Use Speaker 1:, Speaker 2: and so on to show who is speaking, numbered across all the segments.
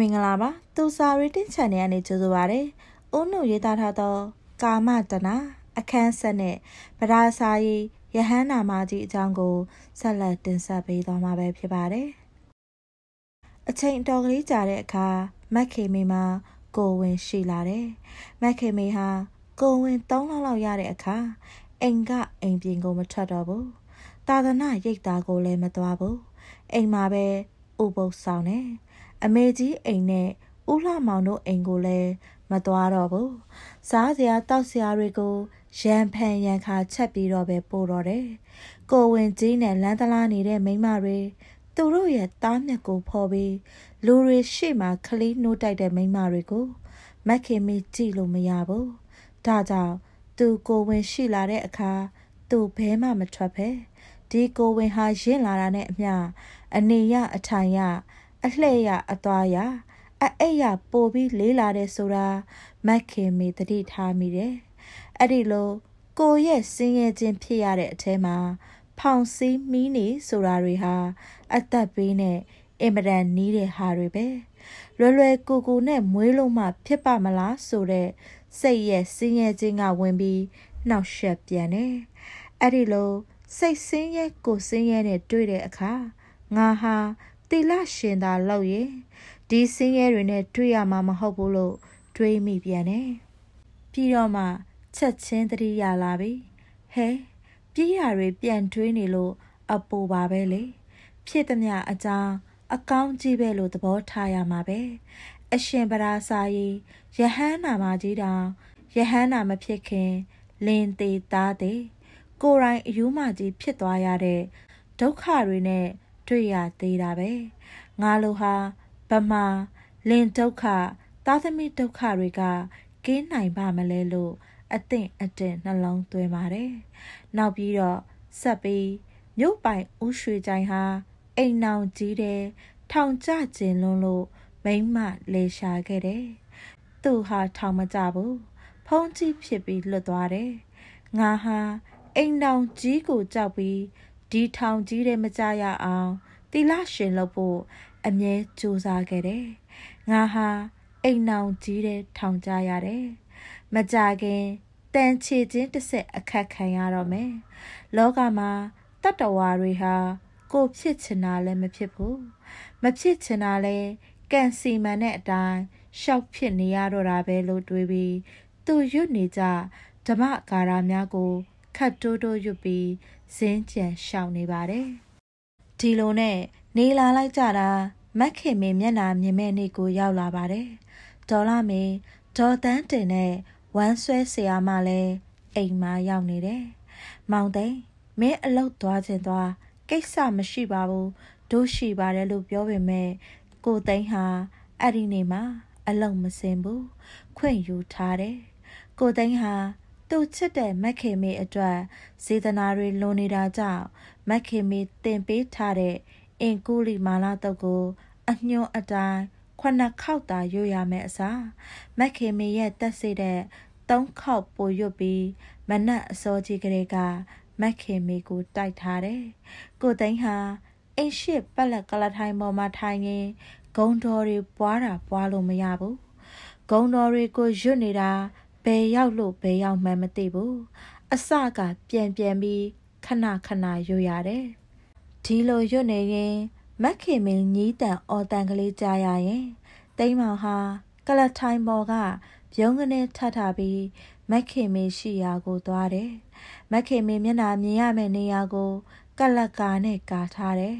Speaker 1: မင်္ဂလာပါ သူစာရီတင် channel ကနေကြိုဆိုပါရစေ။ဦးနုရေးသားထားသော ကာမတနာအခန်းဆက်နဲ့ဗဒါစာရီယဟန်နာမကြီးအကြောင်းကိုဆက်လက်တင်ဆက်ပေးသွားမှာပဲဖြစ်ပါတယ်။အချိန်တော်ကလေးကြာတဲ့အခါမက်ခေမေမှာကိုဝင်ရှိလာတယ်။မက်ခေမေဟာကိုဝင်၃လောက်လောက်ရတဲ့အခါအိမ်က အိမ်ပြင်ကိုမထွက်တော့ဘူး။သာသနာရိပ်သားကိုလည်းမသွားဘူး။အိမ်မှာပဲဥပုပ်ဆောင်တယ်။အမေကြီးအိမ်နဲ့ဦးလှမောင်တို့အိမ်ကိုလည်းမသွားတော့ဘူး။စားစရာတောက်စရာတွေကိုရန်ဖန်ရန်ခါချက်ပြီးတော့ပဲပို့တော့တယ်။ကိုဝင်ကြီးနဲ့လမ်းတလားနေတဲ့မိမတွေသူတို့ရဲ့သားမြက်ကိုဖော်ပြီးလူတွေရှေ့မှာခလေးနှိုးတိုက်တဲ့မိမတွေကိုမက်ခင်မီကြည့်လို့မရဘူး။ဒါကြောင့်သူကိုဝင်ရှိလာတဲ့အခါသူဘဲမှမထွက်ပဲဒီကိုဝင်ဟာရင့်လာတာနဲ့အမျှအနေရအထိုင်ရအလှဲ့ရအသွားရအအိတ်ရပိုပြီးလေးလာတယ်ဆိုတာမက်ခင်မေတတိထားမိတယ်။အဲ့ဒီလိုကိုရဲ့စင်းရဲခြင်းဖြစ်ရတဲ့အထဲမှာဖောင်စည်းမီးနေဆိုတာတွေဟာ အသက်ပေးနဲ့အင်မတန်နီးတဲ့ဟာတွေပဲ။လွယ်လွယ်ကူကူနဲ့မွေးလို့မှ ဖြစ်ပါမလားဆိုတဲ့စိတ်ရဲ့စင်းရဲခြင်းကဝင်ပြီးနှောက်ယှက်ပြန်တယ်။အဲ့ဒီလို စိတ်စင်းရဲကိုစင်းရဲနဲ့တွေ့တဲ့အခါငါဟာတိလရှင်သာလောက်ရင်ဒီစင်းရဲတွေနဲ့တွေ့ရမှာမဟုတ်ဘူးလို့တွေးမိပြန်တယ်ပြီးတော့မှချက်ချင်းသတိရလာပြီဟဲပြည်ရတွေပြန်တွေးနေလို့အပူပါပဲလေဖြစ်သည်မအကြောင်းအကောင်းကြီးပဲလို့သဘောထားရမှာပဲအရှင်ဗရာစာရီယဟန်နာမကြီးတောင်ယဟန်နာမဖြစ်ခင်လင်သေးသားတဲ့ကိုရိုင်းအယူမကြီးဖြစ်သွားရတဲ့ဒုက္ခတွေနဲ့တွေ့ရသေးတာပဲငါလိုဟာဗမာလင်ဒုက္ခသားသမီးဒုက္ခတွေက ကင်းနိုင်ပါမလဲလို့အသင့်အတင်နှလုံးသွင်းပါတယ်နောက်ပြီးတော့ဆက်ပြီးမြို့ပိုင်ဥရွှေချိုင်ဟာအိမ်နောင်ကြီးတဲ့ထောင်ကျကျင်လွန်းလို့မိမ့်မလေရှာခဲ့တယ်သူဟာထောင်မကြဘူးဖုံးကြီးဖြစ်ပြီးလွတ်သွားတယ်ငါဟာအိမ်တောင်ကြီးကိုကြောက်ပြီးဒီထောင်ကြီးတဲ့မကြရအောင်သီလရှင်လုပ်ဖို့အမြဲကြိုးစားခဲ့တယ်။ငါဟာအိမ်နောင်ကြီးတဲ့ထောင်ကြရတယ်။မကြခင်တန်ချေခြင်းတစ်ဆက်အခက်ခံရတော့မယ်။လောကမှာတတ္တဝါတွေဟာ ကိုဖြစ်ချင်တာလည်းမဖြစ်ဘူး။မဖြစ်ချင်တာလည်းကံစီမံတဲ့အတိုင်းရှောက်ဖြစ်နေရတော့တာပဲလို့တွေးပြီးသူရွတ်နေကြဓမ္မကာရာများကို ခတ်တိုးတိုးရွတ်ပြီးဇင်းကြံရှောင်နေပါတယ်။ဒီလိုနဲ့နေလာလိုက်ကြတာမက်ခင်မင်းမျက်နာမြင်မဲ့နေ့ကိုရောက်လာပါတယ်။ဒေါ်လာမင်းဒေါ်တန်းတင်နဲ့ဝမ်းဆွဲဆရာမလည်းအိမ်မှာရောက်နေတယ်။မောင်သိန်းမင်းအလုပ်သွားခြင်းသွားကိစ္စမရှိပါဘူးတို့ရှိပါတယ်လို့ပြောပေမဲ့ကိုသိန်းဟာအဲ့ဒီနေ့မှာအလုံးမစင်ဘူးခွင့်ယူထားတယ်ကိုသိန်းဟာသူချစ်တဲ့မက်ခေမေအတွက်စေတနာတွေလွန်နေတာကြောင့်မက်ခေမေတင်ပေးထားတဲ့အင်ကူလီမာလာတုတ်ကိုအညွန်အတိုင်းခုနှစ်ခေါက်သာရွတ်ရမယ်အစားမက်ခေမေရဲ့တက်စေတဲ့သုံးခေါက်ပိုရွတ်ပြီးမနက်အစောကြီးကလေးကမက်ခေမေကိုတိုက်ထားတယ်။ကိုသိန်းဟာအိမ်ရှိပက်လက်ကလထိုင်ပေါ်မှာထိုင်ရင်းဂုံတော်တွေပွားတာပွားလို့မရဘူး။ဂုံတော်တွေကိုရွတ်နေတာဘယ်ရောက်လို့ဘယ်ရောက်မှန်းမသိဘူးအစကပြန်ပြန်ပြီးခဏခဏရွရတယ်ဒီလိုရွနေရင်မက်ခင်မင်းညီးတန်အော်တန်ကလေးကြားရရင်တိမ့်မောင်ဟာကလထိုင်ပေါ်ကဗျုံကနေထထပြီးမက်ခင်မင်းရှိရာကိုသွားတယ်မက်ခင်မင်းမျက်နှာမြင်ရမယ့်နေရာကိုကလကာနဲ့ကာထားတယ်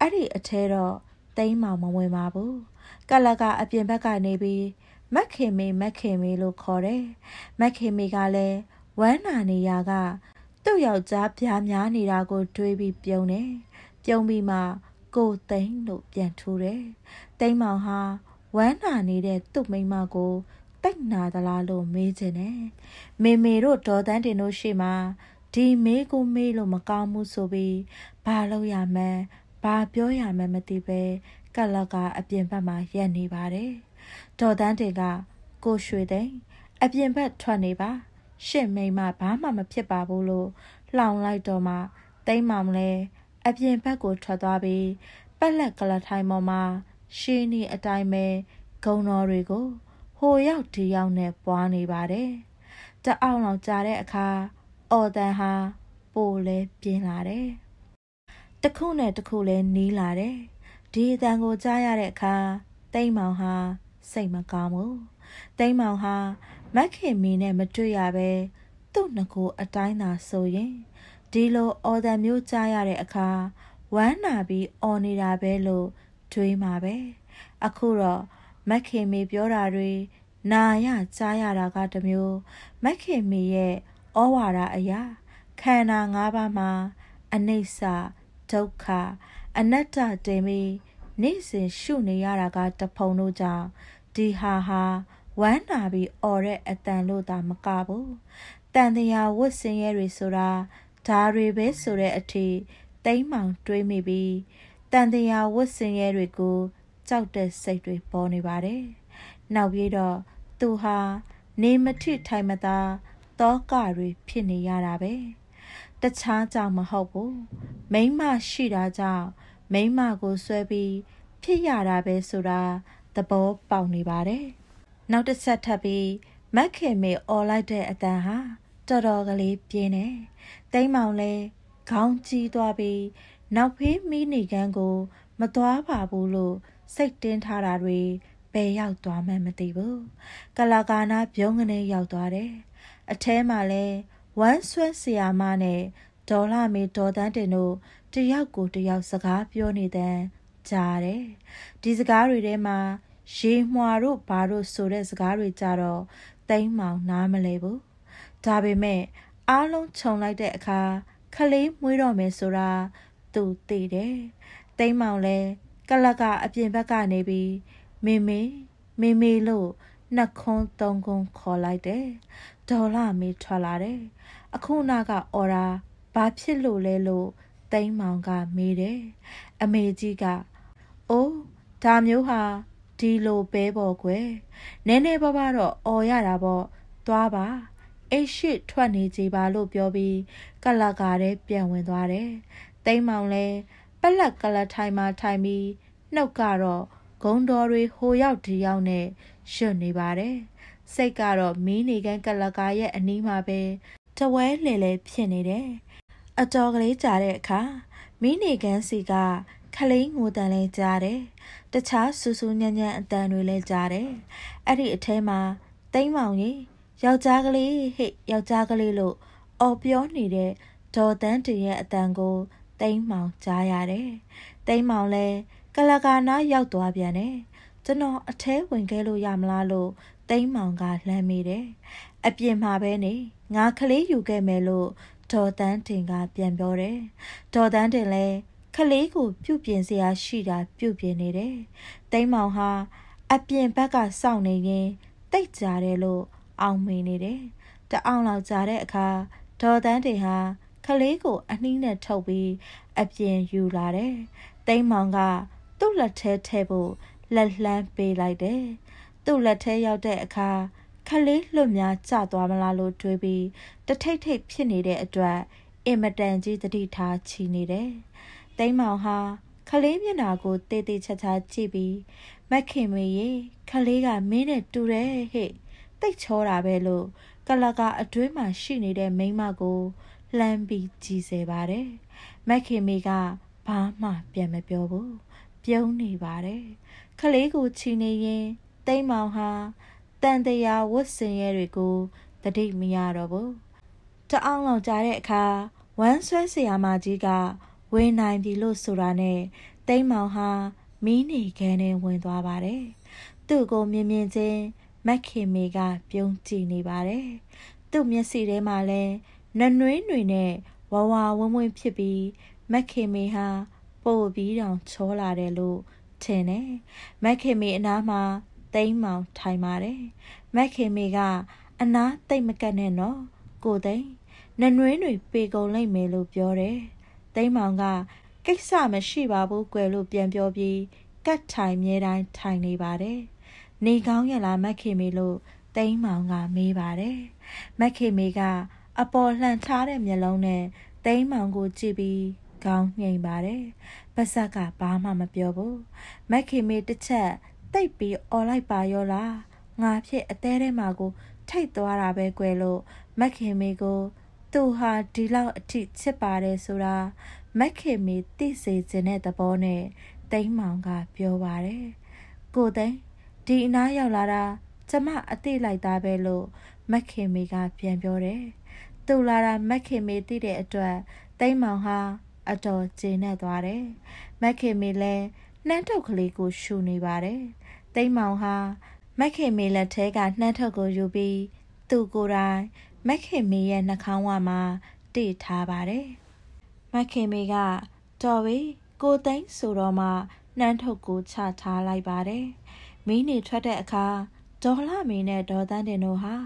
Speaker 1: အဲ့ဒီအထဲတော့တိမ့်မောင်မဝင်ပါဘူးကလကအပြင်ဘက်ကနေပြီးမက်ခင်မေမက်ခင်မေလို့ခေါ်တယ်။မက်ခင်မေကလည်းဝမ်းနာနေရာကသူ့ယောက်ျားပြားများနေတာကို တွေးပြီးပြုံးတယ်။ပြုံးပြီးမှကိုသိန်းလို့ပြန်ထိုးတယ်။သိန်းမောင်ဟာဝမ်းနာနေတဲ့သူ့မိန်းမကိုတိတ်နာသလားလို့မေးချင်တယ်။မေမေတို့ဒေါ်တန်းတင်တို့ရှိမှဒီမေးကိုမေးလို့မကောင်းဘူးဆိုပြီးဘာလုပ်ရမလဲဘာပြောရမလဲမသိပဲကလကအပြင်ဘက်မှာရက်နေပါတယ်။ဒေါ်တန်းတင်ကကိုရွှေသိန်းအပြင်ဘက်ထွက်နေပါ ရှင့်မိမဘာမှမဖြစ်ပါဘူးလို့လှောင်လိုက်တော့မှသိမ့်မောင်လည်းအပြင်ဘက်ကိုထွက်သွားပြီးပက်လက်ကလထိုင်ပေါ်မှာ ရှင်းနီအတိုင်းပဲဂုံတော်တွေကိုဟိုရောက်ဒီရောက်နဲ့ပွားနေပါတယ်။တအောင်လောက်ကြာတဲ့အခါအော်တန်ဟာ ပိုလဲပြင်းလာတယ်။တခုနဲ့တခုလဲနီးလာတယ်။ဒီအတန်ကိုကြားရတဲ့အခါတိမ်မောင်ဟာစိတ်မကောင်းဘူးတိမ်မောင်ဟာ မက်ခင်မီနဲ့မတွေ့ရပဲသူ့နှကိုအတိုင်းသာဆိုရင်ဒီလို အော်တန်မျိုးကြားရတဲ့အခါဝမ်းနာပြီးအော်နေတာပဲလို့တွေးမှာပဲအခုတော့မက်ခင်မီပြောတာတွေနာရကြားရတာကတမျိုးမက်ခင်မီရဲ့ဩဝါဒအရာ ခန္ဓာ၅ပါးမှာအနိစ္စဒုက္ခအနတ္တတေမီနေ့စဉ်ရှုနေရတာက တဖုံတို့ကြောင့်ဒီဟာဟာဝမ်းနာပြီးអော်တဲ့အတန်လို့သာမကဘူးတန်တရာဝတ်ဆင်းရဲတွေဆိုတာဒါတွေပဲဆိုတဲ့အထိတိမ့်မှောင်တွေးမိပြီးတန်တရာဝတ်ဆင်းရဲတွေကိုကြောက်တဲ့စိတ်တွေပေါ်နေပါတယ်နောက်ပြီးတော့သူဟာနေမထထိုင်မသာတောကတွေဖြစ်နေရတာပဲတခြားကြောင့်မဟုတ်ဘူးမိမ့်မရှိတာကြောင့်မိမကိုဆွဲပြီးဖြစ်ရတာပဲဆိုတာသဘောပေါက်နေပါတယ်။နောက်တစ်ဆက်ထပ်ပြီး မက်ခင်မေအော်လိုက်တဲ့အတန်ဟာတော်တော်ကလေးပြင်းတယ်။တိမ်မောင်လဲခေါင်းကြီးသွားပြီး နောက်ဖေးမိနေကန်းကိုမသွားပါဘူးလို့စိတ်တင်းထားတာတွေပဲရောက်သွားမှမသိဘူး။ကလာကာနာပြုံးကနေရောက်သွားတယ်။အထဲမှာလဲဝမ်းဆွဲဆီယာမနဲ့ဒေါ်လာမေဒေါ်တန်းတင်တို့တယောက်ကိုတယောက်စကားပြောနေတဲ့ကြားတယ်ဒီစကားတွေထဲမှာရေမွာတို့ဘာတို့ဆိုတဲ့စကားတွေကြတော့တိမ့်မောင်နားမလဲဘူးဒါပေမဲ့အားလုံးခြုံလိုက်တဲ့အခါခလေးမွေးတော့မယ်ဆိုတာသူသိတယ်တိမ့်မောင်လည်းကလကအပြင်ဘက်ကနေပြီးမေမေမေမေလို့နှစ်ခွန်းသုံးခွန်းခေါ်လိုက်တယ်ဒေါ်လာမေထွက်လာတယ်အခုနာကအော်ရာ။ဘာဖြစ်လို့လဲလို့တိမ်မောင်ကမေးတယ်။အမေကြီးက"အိုးဒါမျိုးဟာဒီလိုပဲပေါ့ကွယ်။နည်းနည်းပါးပါးတော့អော်ရတာပေါ့။သွားပါ။အိတ်ရှိထွက်နေကြပါလို့ပြောပြီးကလကာတဲ့ပြန်ဝင်သွားတယ်။တိမ်မောင်လည်းပလက်ကလထိုင်မှာထိုင်ပြီးနှုတ်ကတော့ဂုံတော်တွေဟိုရောက်ဒီရောက်နဲ့ရွှတ်နေပါတယ်။စိတ်ကတော့မီးနေကန်းကလကာရဲ့အနီးမှာပဲတဝဲလှယ်လှယ်ဖြစ်နေတယ်။အတော်ကလေးကြာတဲ့အခါမင်းနေကန်းစီကခလိန်ငိုတန်လဲကြားတယ်။တခြားဆူဆူညံ့ညံ့အတန်တွေလဲကြားတယ်။အဲ့ဒီအထဲမှာတိမ့်မောင်ရေယောက်ျားကလေးဟဲ့ယောက်ျားကလေးလို့အော်ပြောနေတဲ့ဒေါ်တန်းတင်ရဲ့အတန်ကိုတိမ့်မောင်ကြားရတယ်။တိမ့်မောင်လဲကလကာနာရောက်သွားပြန်တယ်။ကျွန်တော်အထဲဝင်ခဲ့လို့ရမလားလို့တိမ့်မောင်ကလှမ်းမိတယ်။အပြင်မှာပဲနေငါကလေးယူခဲ့မယ်လို့ဒေါ်တန်းတင်ကပြန်ပြောတယ်။ဒေါ်တန်းတင်လည်းခလေးကိုပြုတ်ပြင်စရာရှိတာပြုတ်ပြင်နေတယ်။တိမ်မောင်ဟာ အပြင်ဘက်ကစောင့်နေရင်တိတ်ကြတယ်လို့အောင်မိနေတယ်။တအောင်လောက်ကြတဲ့အခါဒေါ်တန်းတင်ဟာခလေးကိုအနှီးနဲ့ထုတ်ပြီးအပြင်ယူလာတယ်။တိမ်မောင်က သူ့လက်ထဲထည့်ဖို့လက်လှမ်းပေးလိုက်တယ်။သူ့လက်ထဲရောက်တဲ့အခါခလေးလွတ်များကျသွားမလားလို့တွေးပြီးတထိတ်ထိတ်ဖြစ်နေတဲ့အတွက်အင်မတန်ကြီးတတိထားချီနေတယ်။တိမ်မောင်ဟာခလေးမျက်နှာကိုတေးသေးချာချာကြည့်ပြီးမက်ခင်မေရေခလေးကမင်းနဲ့တူတယ်ဟဲ့တိတ်ချောတာပဲလို့ကလက အတွင်းမှာရှိနေတဲ့မိမကိုလှမ်းပြီးကြည်စေပါတယ်။မက်ခင်မေကဘာမှ ပြန်မပြောဘူး။ပြုံးနေပါတယ်။ခလေးကိုချီနေရင်တိမ်မောင်ဟာတန်တရားဝတ်ဆင်ရဲတွေကိုတတိမရတော့ဘူးတအောင်လောင်ကြတဲ့အခါဝမ်းဆွဲဆရာမကြီးကဝင်နိုင်ပြီလို့ဆိုတာနဲ့တိမ်မောင်ဟာမီးနေခဲနဲ့ဝင်သွားပါတယ်သူ့ကိုမြင်မြင်ချင်းမက်ခင်မေကပြုံးကြည့်နေပါတယ်သူ့မျက်စိထဲမှာလဲနနွေးတွေနဲ့ဝဝဝင်းဝင်းဖြစ်ပြီးမက်ခင်မေဟာ ပို့ပြီးတောင်ချောလာတယ်လို့ထင်တယ်မက်ခင်မေအနားမှာတိမ်မောင်ထိုင်ပါတယ်မက်ခင်မေကအနားတိတ်မကတ်နဲ့နော်ကိုသိန်းနနွင်းတွေပေကုန်လိမ့်မယ်လို့ပြောတယ်တိမ်မောင်ကကိစ္စမရှိပါဘူးကွယ်လို့ပြန်ပြောပြီးကတ်ထိုင်မြဲတိုင်းထိုင်နေပါတယ်နေကောင်းရလားမက်ခင်မေလို့တိမ်မောင်ကမေးပါတယ်မက်ခင်မေကအပေါ်လှန်ထားတဲ့မျက်လုံးနဲ့တိမ်မောင်ကိုကြည့်ပြီးကောင်းငိမ့်ပါတယ်။ပဆက်ကဘာမှမပြောဘူး။မက်ခင်မေတစ်ချက်တိတ်ပြီးអော်လိုက်ပါရောလားငါဖြစ်အသေးထဲမှာကို ထိတ်သွားတာပဲကွယ်လို့မက်ခင်မေကိုသူဟာဒီလောက်အထိချစ်ပါတယ်ဆိုတာမက်ခင်မေသိစေခြင်းတဲ့သဘောနဲ့တိမ်မောင်ကပြောပါတယ်ကိုသိန်းဒီအနားရောက်လာတာကျမအသိလိုက်သားပဲလို့မက်ခင်မေကပြန်ပြောတယ်သူလာတာမက်ခင်မေသိတဲ့အတွက်တိမ်မောင်ဟာအတော်ကျေနပ်သွားတယ်မက်ခင်မေလည်းနှမ်းထုပ်ကလေးကိုရှူနေပါတယ်။တိမ်မောင်ဟာမက်ခင်မေလက်ထဲကနှမ်းထုပ်ကိုယူပြီးသူကိုယ်တိုင်မက်ခင်မေရဲ့နှာခေါင်းဝမှာတိထားပါတယ်။မက်ခင်မေကတော်ပြီကိုသိန်းဆိုတော့မှနှမ်းထုပ်ကိုချထားလိုက်ပါတယ်။မီးနေထွက်တဲ့အခါဒေါ်လာမင်းနဲ့ဒေါ်သန်းတင်တို့ဟာ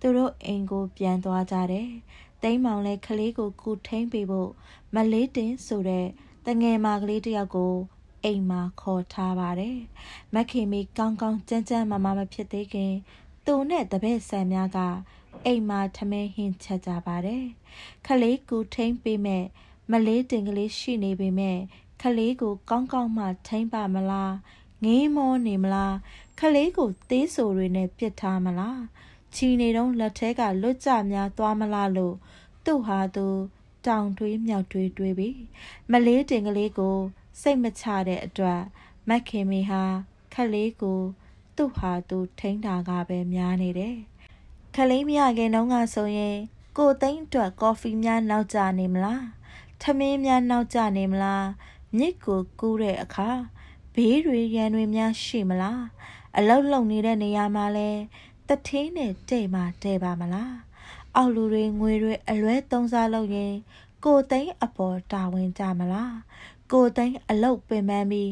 Speaker 1: သူတို့အိမ်ကိုပြန်သွားကြတယ်။တိမ်မောင်လည်းကလေးကိုကူထိန်ပေးဖို့မလေးတင်ဆိုတဲ့တငယ်မကလေးတယောက်ကိုအိမ်မှာခေါ်ထားပါတယ်။မခင်မီကောင်းကောင်းကြမ်းကြမ်းမမမဖြစ်သေးခင် သူနဲ့တပည့်ဆန်များက အိမ်မှာထမင်းဟင်းချက်ကြပါတယ်။ခလေးကူထိန်ပေးမဲ့မလေးတင်ကလေးရှိနေပေမဲ့ခလေးကိုကောင်းကောင်းမှထိမ့်ပါမလားငေးမောနေမလားခလေးကိုသေးဆိုတွေနဲ့ပြစ်ထားမလားချီနေတော့လက်ထဲကလွတ်ကြများသွားမလားလို့သူ့ဟာသူတောင်တွေးမြောက်တွေးတွေးပြီးမလေးတင်ကလေးကိုစိတ်မချတဲ့အတွက်မက်ခင်မေဟာခက်လေးကိုသူ့ဟာသူထိန်းတာကပဲများနေတယ်ခက်လေးမရခင်တုန်းကဆိုရင်ကိုသိန်းအတွက်ကော်ဖီများနောက်ကျနေမလားထမင်းများနောက်ကျနေမလားမြစ်ကိုကူးတဲ့အခါဘေးတွေရန်တွေများရှိမလားအလောက်လုံနေတဲ့နေရာမှာလဲတထင်းနဲ့တဲ့မှာတဲ့ပါမလားအောက်လူတွေငွေတွေအလွဲသုံးစားလုပ်ရင်ကိုသိန်းအပေါ်တာဝန်ကြမလားကိုသိန်းအလုတ်ပင်ပန်းပြီး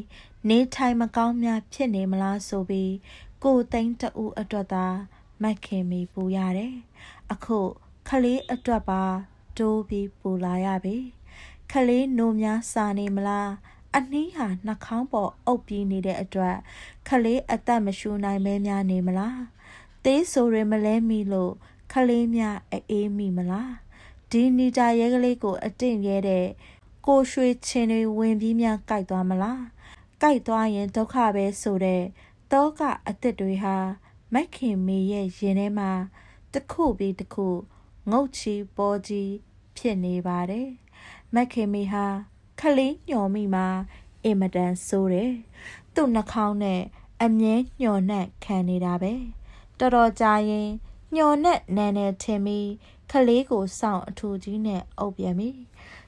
Speaker 1: နေထိုင်မကောင်းများဖြစ်နေမလားဆိုပြီးကိုသိန်းတူအတွက်သာမက်ခင်မီပူရတယ်အခုခလေးအတွက်ပါတိုးပြီးပူလာရပြီ ခလေးနိုများစာနေမလားအနှီးဟာနှာခေါင်းပေါ်အုပ်ပြီးနေတဲ့အတွက် ခလေးအသက်မရှူနိုင်မဲများနေမလားသေးဆိုရင်မလဲမိလို့ခလေးများအေးမိမလားဒီနီတာရဲကလေးကိုအတင့်ရဲတဲ့ကိုရွှေချင်းတွေဝင်ပြီးများကြိုက်သွားမလားကြိုက်သွားရင်ဒုက္ခပဲဆိုတဲ့တောကအစ်စ်တွေဟာမက်ခင်မေရဲ့ရင်ထဲမှာတစ်ခုပြီးတစ်ခုငုတ်ချီပေါ်ကြီးဖြစ်နေပါတယ်မက်ခင်မေဟာခလေးညော်မိမှာအင်မတန်ဆိုးတယ်သူ့နှာခေါင်းနဲ့အမြဲညော်နှက်ခံနေတာပဲတော်တော်ကြာရင်ညော်နှက်နန်းနဲ့ထင်ပြီးခလေးကိုစောင့်အထူကြီးနဲ့အုပ်ပြန်ပြီ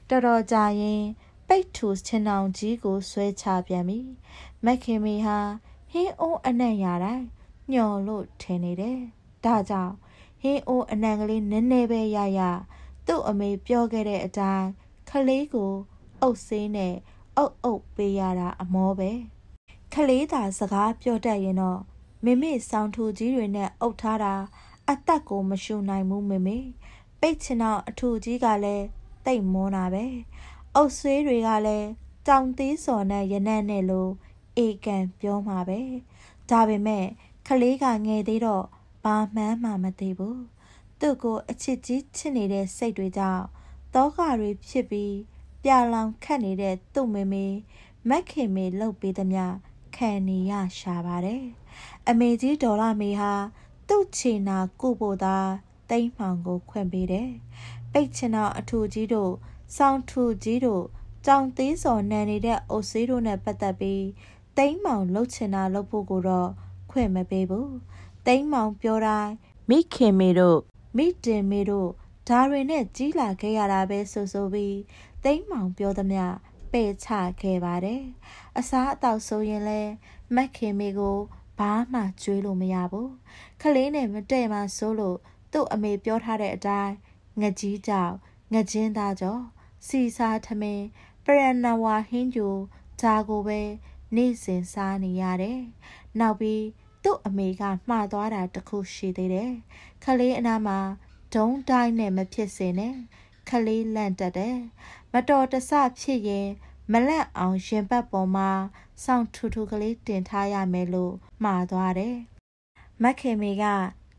Speaker 1: တော်တော်ကြာရင်ပိတ်ထူချင်အောင်ကြီးကိုဆွဲချပြန်ပြီမက်ခင်မီဟာဟင်းအိုးအနံ့ရတိုင်းညော်လို့ထင်နေတယ်ဒါကြောင့်ဟင်းအိုးအနံ့ကလေးနည်းနည်းပဲရရသူ့အမေပြောခဲ့တဲ့အတိုင်းခလေးကိုအုပ်ဆေးနဲ့အုပ်အုပ်ပေးရတာ အမောပဲ ခလေးသာစကားပြောတတ်ရင်တော့မမေဆောင်းထူကြီးတွေနဲ့အုပ်ထားတာအသက်ကိုမရှူနိုင်ဘူးမမေပိတ်ချင်တော့အထူကြီးကလည်းတိတ်မွန်းတာပဲအုပ်ဆွေးတွေကလည်းတောင်သေးစော်နဲ့ရနံ့နဲ့လို့အေကန်ပြောမှာပဲဒါပေမဲ့ကလေးကငယ်သေးတော့ဘာမှန်းမှမသိဘူးသူ့ကိုအချစ်ကြီးချစ်နေတဲ့စိတ်တွေကြောင့်တောကတွေဖြစ်ပြီးပြလောင်ခတ်နေတဲ့သူ့မေမေမက်ခင်မေလှုပ်ပေးသမျှခံနေရရှာပါတယ်အမေကြီးဒေါ်လာမေဟာ သူ့ချေနာကိုပို့သားတိမ်မှောင်ကိုခွင့်ပေးတယ်ပိတ်ချင်အောင်အထူကြီးတို့ဆောင်းထူကြီးတို့ကြောင်သေးစော်နန်နေတဲ့အုပ်စေးတို့နဲ့ပတ်သက်ပြီးတိမ့်မောင်လှုပ်ချင်တာလှုပ်ဖို့ကိုတော့ခွင့်မပေးဘူးတိမ့်မောင်ပြောတိုင်းမိခင်မေတို့မိတင်မေတို့ဒါရီနဲ့ကြီးလာခဲ့ရတာပဲဆိုဆိုပြီးတိမ့်မောင်ပြောသမျှပယ်ချခဲ့ပါတယ်အစားအသောက်ဆိုရင်လဲမက်ခင်မေကိုဘာမှကျွေးလို့မရဘူးခလေးနဲ့မတည့်မှဆိုလို့သူ့အမေပြောထားတဲ့အတိုင်းငကြီးကြောက်ငချင်းသားကြောစီစာထမင်းပရဏဝါဟင်းကျူဂျာကိုပဲနေ့စဉ်စားနေရတယ်။နောက်ပြီးသူ့အမေကမှားသွားတာတခုရှိသေးတယ်။ခလေးအနာမှာဒုံတိုင်းနဲ့မဖြစ်စင်နဲ့ခလေးလန့်တက်တယ်။မတော်တဆဖြစ်ရင်မလန့်အောင်ရင်ဘတ်ပေါ်မှာစောင့်ထူထူကလေးတင်ထားရမယ်လို့မှားသွားတယ်။မခင်မေက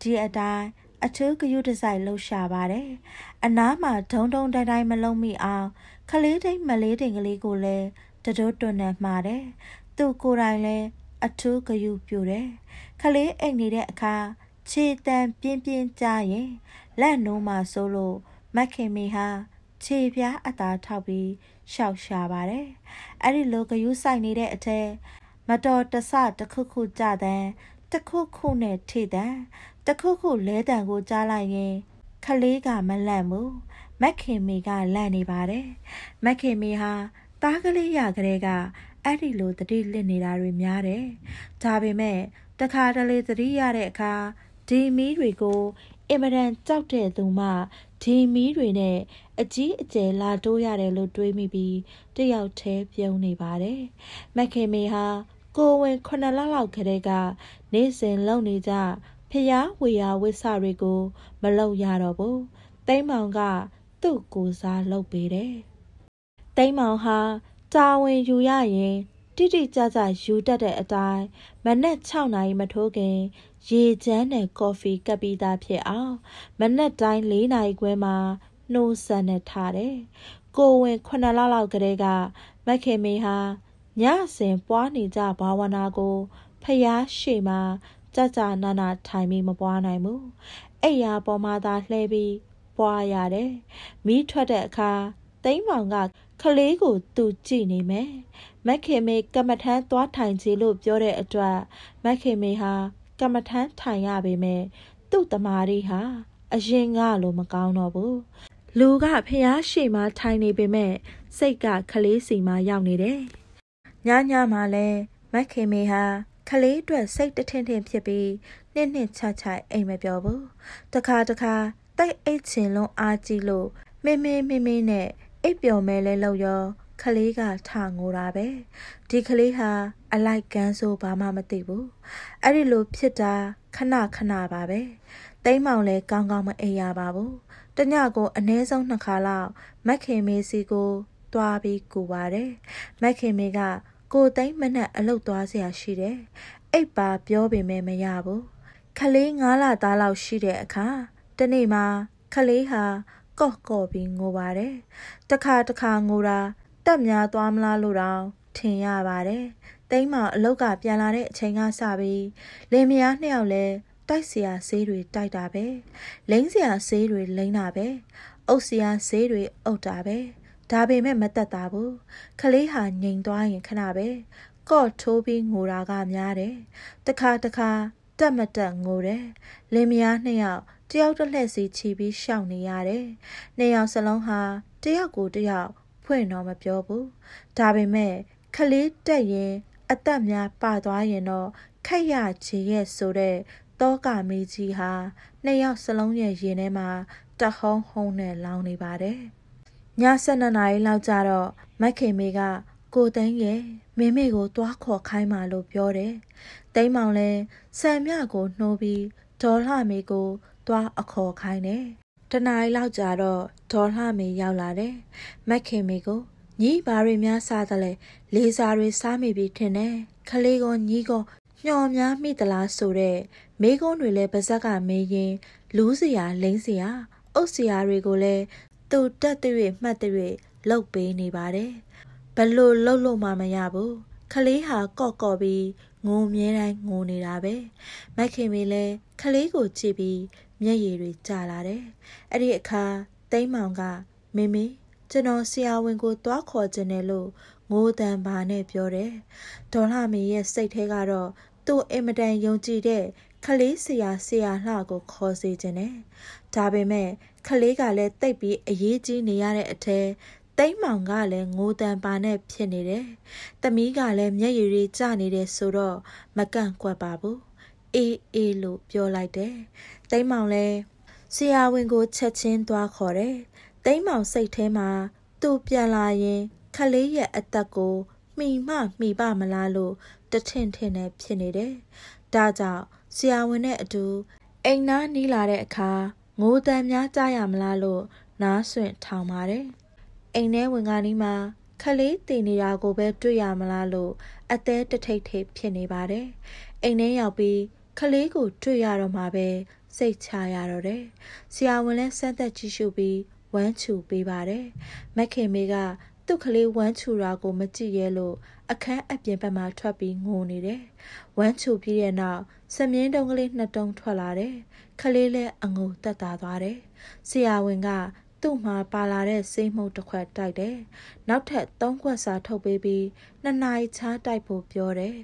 Speaker 1: ဒီအတိုင်းအထူးကယူတစိုက်လှူရှာပါတယ်။အနားမှာဒုံဒုံတိုင်တိုင်မလုံးမိအောင်ခလေးတိတ်မလေးတင်ကလေးကိုလည်းတတို့တွန်နဲ့မှာတယ်။သူကိုယ်တိုင်လည်းအထူးကယူပြူတယ်။ခလေးအိတ်နေတဲ့အခါခြေတံပြင်းပြင်းကြရင်လက်နိုးမှဆိုလို့မက်ခင်မေဟာခြေပြားအသာထောက်ပြီးရှောက်ရှာပါတယ်။အဲ့ဒီလိုကယူဆိုင်နေတဲ့အထက်မတော်တဆတစ်ခုခုကြတဲ့တစ်ခုခုနဲ့ထိတဲ့တခုခုလဲတံကိုကြားလိုက်ရင် ခလေးကမလန့်ဘူးမက်ခင်မီကလန့်နေပါတယ်မက်ခင်မီဟာတားကလေးရကလေးကအဲ့ဒီလိုတတိလစ်နေတာတွေများတယ်ဒါပေမဲ့တခါတလေသတိရတဲ့အခါဒီမီးတွေကိုအင်မတန်ကြောက်တဲ့သူမှဒီမီးတွေနဲ့အကြီးအကျယ်လာတိုးရတယ်လို့တွေးမိပြီးတယောက်တည်းပြုံးနေပါတယ်မက်ခင်မီဟာကိုဝင်9လလောက်ကလေးကနေစဉ်လုံနေကြဖျားဝေယဝိဆတွေကို မလုံရတော့ဘူး။တိမ်မောင်က သူ့ကိုစားလုပ်ပေးတယ်။တိမ်မောင်ဟာတာဝန်ယူရရင်တိတိကျကျယူတတ်တဲ့အတိုင်းမနက်6နာရီမထိုးခင် ရေချမ်းနဲ့ကော်ဖီ ကပ်ပြီးသားဖြစ်အောင်မနက်တိုင်း4နာရီခွဲမှာနှိုးဆန်နဲ့ထားတယ်။ကိုဝင်9လလောက်ကလေးကမခင်မေဟာညစဉ်ပွားနေကြဘာဝနာကိုဖျားရှိမှာကြကြနာနာထိုင်ပြီးမပွားနိုင်ဘူးအိယာပေါ်မှာသာလှဲပြီး ပွားရတယ်မီးထွက်တဲ့အခါတိမ့်မောင်ကကလေးကို သူကြည့်နေမယ်မက်ခင်မေကမ္မထမ်းသွားထိုင်ကြည့်လို့ပြောတဲ့အတွက်မက်ခင်မေဟာကမ္မထမ်းထိုင်ရပေမဲ့သူ့တမာရီဟာ အရင်ကလိုမကောင်းတော့ဘူးလူကဖျားရှိမှထိုင်နေပေမဲ့စိတ်ကကလေးစီမှရောက်နေတယ်ညညမှာလဲမက်ခင်မေဟာခလေးအတွက်စိတ်တထင်ထင်ဖြစ်ပြီးနှစ်နှစ်ချချိုင်အိမ်မပြောဘူးတခါတခါတိတ်အိတ်ချင်လုံးအားကြီးလို့မေမေမေမေနဲ့အိပ်ပျော်မဲလဲလို့ရောခလေးကထငိုတာပဲဒီခလေးဟာ အလိုက်ကန်းဆိုဘာမှမသိဘူးအဲ့ဒီလိုဖြစ်တာခဏခဏပါပဲတိမ်မောင်လည်းကောင်းကောင်းမအိပ်ရပါဘူးတညကို အနည်းဆုံးနှစ်ခါလောက်မက်ခင်မေစီကိုတွားပြီးကိုပါတယ်မက်ခင်မေကကိုသိန်းမနဲ့အလုပ်သွားเสียရှိတယ်။အိပ်ပါပြောပေမဲ့မရဘူး။ခလေး9လသားလောက်ရှိတဲ့အခါတနေ့မှာခလေးဟာ ကော့ကော့ပြီးငိုပါတယ်။တခါတခါငိုတာတက်များသွားမလားလို့တောင်ထင်ရပါတယ်။သိန်းမအလုပ်ကပြန်လာတဲ့အချိန်ကစပြီးလင်မယားနှစ်ယောက်လည်းတိုက်เสียဆေးတွေတိုက်တာပဲ။လိမ့်เสียဆေးတွေလိမ့်တာပဲ။အုပ်เสียဆေးတွေအုပ်တာပဲ။ဒါပေမဲ့မတက်တာဘူးခလေးဟာငြိမ်သွားရင်ခဏပဲကော့ထိုးပြီးငိုတာကများတယ်တခါတခါတက်မတက်ငိုတယ်လင်မယားနှစ်ယောက်တယောက်တစ်လှည့်စီချီပြီးရှောင်နေရတယ်နှစ်ယောက်စလုံးဟာတယောက်ကိုတယောက် ဖွင့်တော့မပြောဘူးဒါပေမဲ့ခလေးတက်ရင်အသက်များပသွားရင်တော့ခက်ရချေရဲ့ဆိုတဲ့တောကမေးကြီးဟာနှစ်ယောက်စလုံးရဲ့ရင်ထဲမှာတဟုံးဟုံးနဲ့လောင်နေပါတယ်12နာရီလောက်ကျတော့မက်ခင်မေက ကိုတန်းရဲ့မင်းမေကိုတွားခေါ်ခိုင်းပါလို့ပြောတယ်။တိမ့်မောင်လည်းဆံမြကိုနှိုးပြီးဒေါ်လှမေကိုတွားအခေါ်ခိုင်းတယ်။တနာရီလောက်ကြာတော့ဒေါ်လှမေရောက်လာတယ်။မက်ခင်မေကိုညီဘာတွေများစားသလဲလေစာတွေစားမိပြီးထင်တယ်။ခလေးကညီကညော်များမိသလားဆိုတဲ့မိကုန်းတွေလည်းပါဇက်ကမေးရင် လူးစရာလိမ့်စရာ အုပ်စရာတွေကိုလည်းသူတက်တဲ့၍မှတ်တဲ့၍လှုပ်ပေးနေပါတယ်ဘလို့လှုပ်လို့မှမရဘူးခလေးဟာကော့ကော့ပြီးငုံမြဲတိုင်းငုံနေတာပဲမက်ခင်မေလည်းခလေးကိုကြည့်ပြီးမျက်ရည်တွေကျလာတယ်အဲ့ဒီအခါတိမ်မောင်ကမင်းမင်းကျွန်တော်ဆရာဝန်ကိုသွားခေါ်ခြင်းနဲ့လို့ငိုတန်ပါနဲ့ပြောတယ်ဒေါ်လာမေရဲ့စိတ်ထဲကတော့သူ့အင်မတန်ယုံကြည်တဲ့ခလေးဆရာဆရာလှကိုခေါ်စေခြင်းနဲ့ဒါပေမဲ့ခလေးကလည်းတိတ်ပြီးအရေးကြီးနေရတဲ့အထဲတိမ်မောင်ကလည်းငိုတန်ပါနဲ့ဖြစ်နေတယ်။သမီးကလည်းမျက်ရည်တွေကျနေတယ်ဆိုတော့မကန့်ကွက်ပါဘူး။အေးအေးလို့ပြောလိုက်တယ်။တိမ်မောင်လည်းဆရာဝန်ကိုချက်ချင်းသွားခေါ်တယ်။တိမ်မောင်စိတ်ထဲမှာသူ့ပြန်လာရင် ခလေးရဲ့အသက်ကိုမိမမိပမလားလို့တထင်ထင်နဲ့ဖြစ်နေတယ်။ဒါကြောင့်ဆရာဝန်နဲ့အတူအိမ်နားနီးလာတဲ့အခါငိုတံများကြားရမလားလို့နားဆွင့်ထောင်ပါတယ်။အိမ်ထဲဝင်ကားနီးမှာ ခလေးတည်နေတာကိုပဲတွေ့ရမလားလို့အသေးတထိတ်ထိတ်ဖြစ်နေပါတယ်။အိမ်ထဲရောက်ပြီးခလေးကို တွေ့ရတော့မှပဲစိတ်ချရတော့တယ်။ဆရာဝန်လည်းစမ်းသက်ကြည့်ရှုပြီးဝမ်းချူပေးပါတယ်။မက်ခင်မေကသူ့ကလေးဝမ်းချူတာကို မကြည့်ရဲလို့အခန်းအပြင်ဘက်မှာထွက်ပြီးငိုနေတယ်။ဝမ်းချိုပြီးတဲ့နောက်စမြင်းတုံးကလေးနှစ်တုံးထွက်လာတယ်။ခလေးလည်းအငိုတက်တာသွားတယ်။ဆရာဝန်က သူ့မှာပါလာတဲ့စိမှုတစ်ခွက်တိုက်တယ်။နောက်ထပ်သုံးခွက်စာထုတ်ပေးပြီးနှစ်နာရီချားတိုက်ဖို့ပြောတယ်